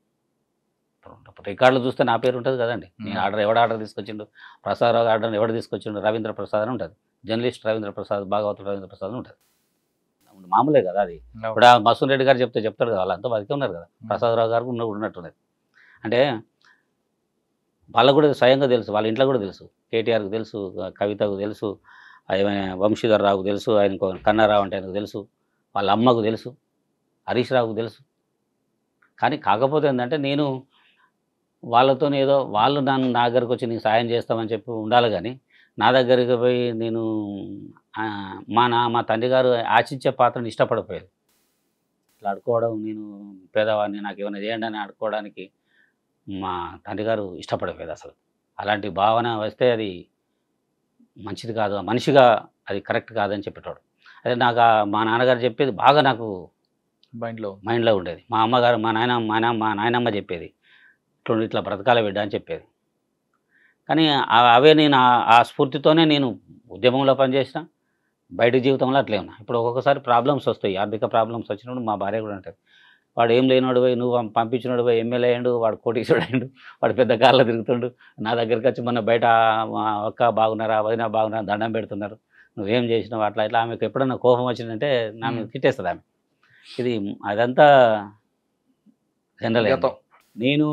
రికార్డులు చూస్తే నా పేరు ఉంటుంది కదండి నేను ఆర్డర్ ఎవడ ఆర్డర్ తీసుకొచ్చిండు ప్రసాదరావు ఆర్డర్ ఎవడ తీసుకొచ్చిండు రవీంద్ర ప్రసాద్ అని ఉంటుంది జర్నలిస్ట్ రవీంద్ర ప్రసాద్ భాగవతులు రవీంద్ర ప్రసాద్ అని ఉంటుంది మామూలే కదా అది ఇప్పుడు ఆ మసూన్ రెడ్డి గారు చెప్తే చెప్తాడు కదా వాళ్ళంతా బతికే ఉన్నారు కదా ప్రసాదరావు గారు ఉన్న ఉన్నట్టున్నది అంటే వాళ్ళకు కూడా స్వయంగా తెలుసు వాళ్ళ ఇంట్లో కూడా తెలుసు కేటీఆర్కు తెలుసు కవితకు తెలుసు ఆయన వంశీధర్ రావుకు తెలుసు ఆయన కన్నారావు అంటే ఆయనకు తెలుసు వాళ్ళ అమ్మకు తెలుసు హరీష్ రావుకు తెలుసు కానీ కాకపోతే ఏంటంటే నేను వాళ్ళతో ఏదో వాళ్ళు నన్ను నా దగ్గరకు వచ్చి నీకు సాయం చేస్తామని చెప్పి ఉండాలి కానీ నా దగ్గరికి పోయి నేను మా నా మా తండ్రి గారు ఆశించే పాత్రను ఇష్టపడిపోయేది ఇట్లా అడుకోవడం నేను పేదవాడిని నాకు ఏమైనా చేయండి అని ఆడుకోవడానికి మా తండ్రి గారు ఇష్టపడిపోయారు అసలు అలాంటి భావన వస్తే అది మంచిది కాదు మనిషిగా అది కరెక్ట్ కాదని చెప్పేటోడు అదే నాకు మా నాన్నగారు చెప్పేది బాగా నాకు మైండ్లో మైండ్లో ఉండేది మా అమ్మగారు మా నాయన మా నాయన మా నాయనమ్మ చెప్పేది ఇట్లా ఇట్లా బ్రతకాల బిడ్డ అని చెప్పేది కానీ అవే నేను ఆ స్ఫూర్తితోనే నేను ఉద్యమంలో పనిచేసిన బయట జీవితంలో అట్లే ఉన్నా ఇప్పుడు ఒక్కొక్కసారి ప్రాబ్లమ్స్ వస్తాయి ఆర్థిక ప్రాబ్లమ్స్ వచ్చినప్పుడు మా భార్య కూడా ఉంటుంది వాడు ఏం లేనివాడు పోయి నువ్వు పంపించినోడు పోయి ఎమ్మెల్యే అయ్యాడు వాడు కోటి చూడండు వాడు పెద్ద కార్లో తిరుగుతుండు నా దగ్గరికి వచ్చి మొన్న బయట అక్క బాగున్నారా వదిన బాగున్నారా దండం పెడుతున్నారు నువ్వేం చేసినావు అట్లా ఇట్లా ఆమెకు ఎప్పుడన్నా కోపం వచ్చిందంటే నా మీద తిట్టేస్తుంది ఆమె ఇది అదంతా జనరల్ నేను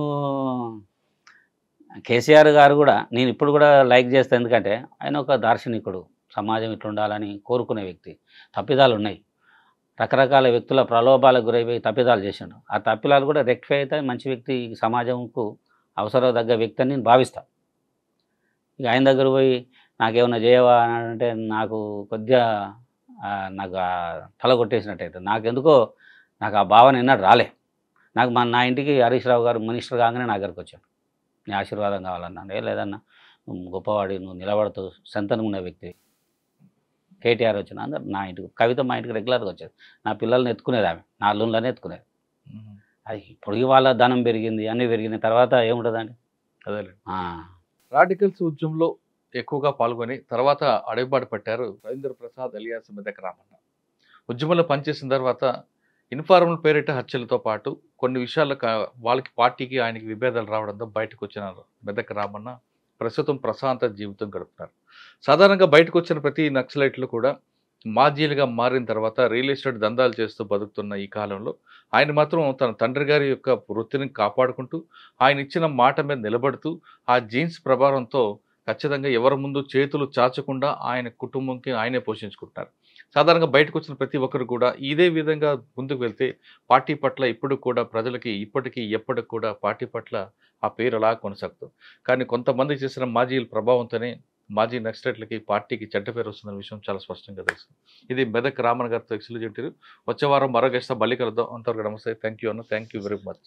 కేసీఆర్ గారు కూడా నేను ఇప్పుడు కూడా లైక్ చేస్తాను ఎందుకంటే ఆయన ఒక దార్శనికుడు సమాజం ఇట్లుండాలని కోరుకునే వ్యక్తి తప్పిదాలు ఉన్నాయి రకరకాల వ్యక్తుల ప్రలోభాలకు గురైపోయి తప్పిదాలు చేసిండు ఆ తప్పిదాలు కూడా రెక్టిఫై అయితే మంచి వ్యక్తి సమాజంకు అవసరం తగ్గ వ్యక్తి అని నేను భావిస్తాను ఇక ఆయన దగ్గర పోయి నాకేమైనా చేయవా అంటే నాకు కొద్దిగా నాకు తల కొట్టేసినట్టయితే నాకెందుకో నాకు ఆ భావన ఎన్నడు రాలే నాకు మా నా ఇంటికి హరీష్ రావు గారు మినిస్టర్ కాగానే నా దగ్గరకు వచ్చాడు నీ ఆశీర్వాదం కావాలన్నా ఏ లేదన్నా నువ్వు గొప్పవాడి నువ్వు నిలబడుతూ సంతనం ఉన్న వ్యక్తి కేటీఆర్ వచ్చిన అందరు నా ఇంటికి కవిత మా ఇంటికి రెగ్యులర్గా వచ్చేది నా పిల్లల్ని ఎత్తుకునేది ఆమె నా అల్లుళ్ళని ఎత్తుకునేది అది పొడిగి వాళ్ళ ధనం పెరిగింది అన్నీ పెరిగిన తర్వాత ఏముంటుందండి అదే రాడికల్స్ ఉద్యమంలో ఎక్కువగా పాల్గొని తర్వాత అడుగుబాటు పట్టారు రవీంద్ర ప్రసాద్ అలియాస్ మెదక్ రామన్న ఉద్యమంలో పనిచేసిన తర్వాత ఇన్ఫార్మల్ పేరిట హత్యలతో పాటు కొన్ని విషయాలు వాళ్ళకి పార్టీకి ఆయనకి విభేదాలు రావడంతో బయటకు వచ్చినారు మెదక్ రామన్న ప్రస్తుతం ప్రశాంత జీవితం గడుపుతున్నారు సాధారణంగా బయటకు వచ్చిన ప్రతి నక్సలైట్లు కూడా మాజీలుగా మారిన తర్వాత రియల్ ఎస్టేట్ దందాలు చేస్తూ బతుకుతున్న ఈ కాలంలో ఆయన మాత్రం తన తండ్రి గారి యొక్క వృత్తిని కాపాడుకుంటూ ఆయన ఇచ్చిన మాట మీద నిలబడుతూ ఆ జీన్స్ ప్రభావంతో ఖచ్చితంగా ఎవరి ముందు చేతులు చాచకుండా ఆయన కుటుంబంకి ఆయనే పోషించుకుంటున్నారు సాధారణంగా బయటకు వచ్చిన ప్రతి ఒక్కరు కూడా ఇదే విధంగా ముందుకు వెళ్తే పార్టీ పట్ల ఇప్పుడు కూడా ప్రజలకి ఇప్పటికీ ఎప్పటికి కూడా పార్టీ పట్ల ఆ పేరు అలా కొనసాగుతుంది కానీ కొంతమంది చేసిన మాజీల ప్రభావంతోనే మాజీ నక్సలైట్లకి పార్టీకి చెడ్డ పేరు వస్తుందన్న విషయం చాలా స్పష్టంగా తెలుసు ఇది మెదక్ రామన్ గారితో ఎక్స్లు చెప్పారు వచ్చే వారం మరో గెస్ట్ మళ్ళీ కలుద్దాం అంతవరకు నమస్తే థ్యాంక్ యూ అన్న థ్యాంక్ యూ వెరీ మచ్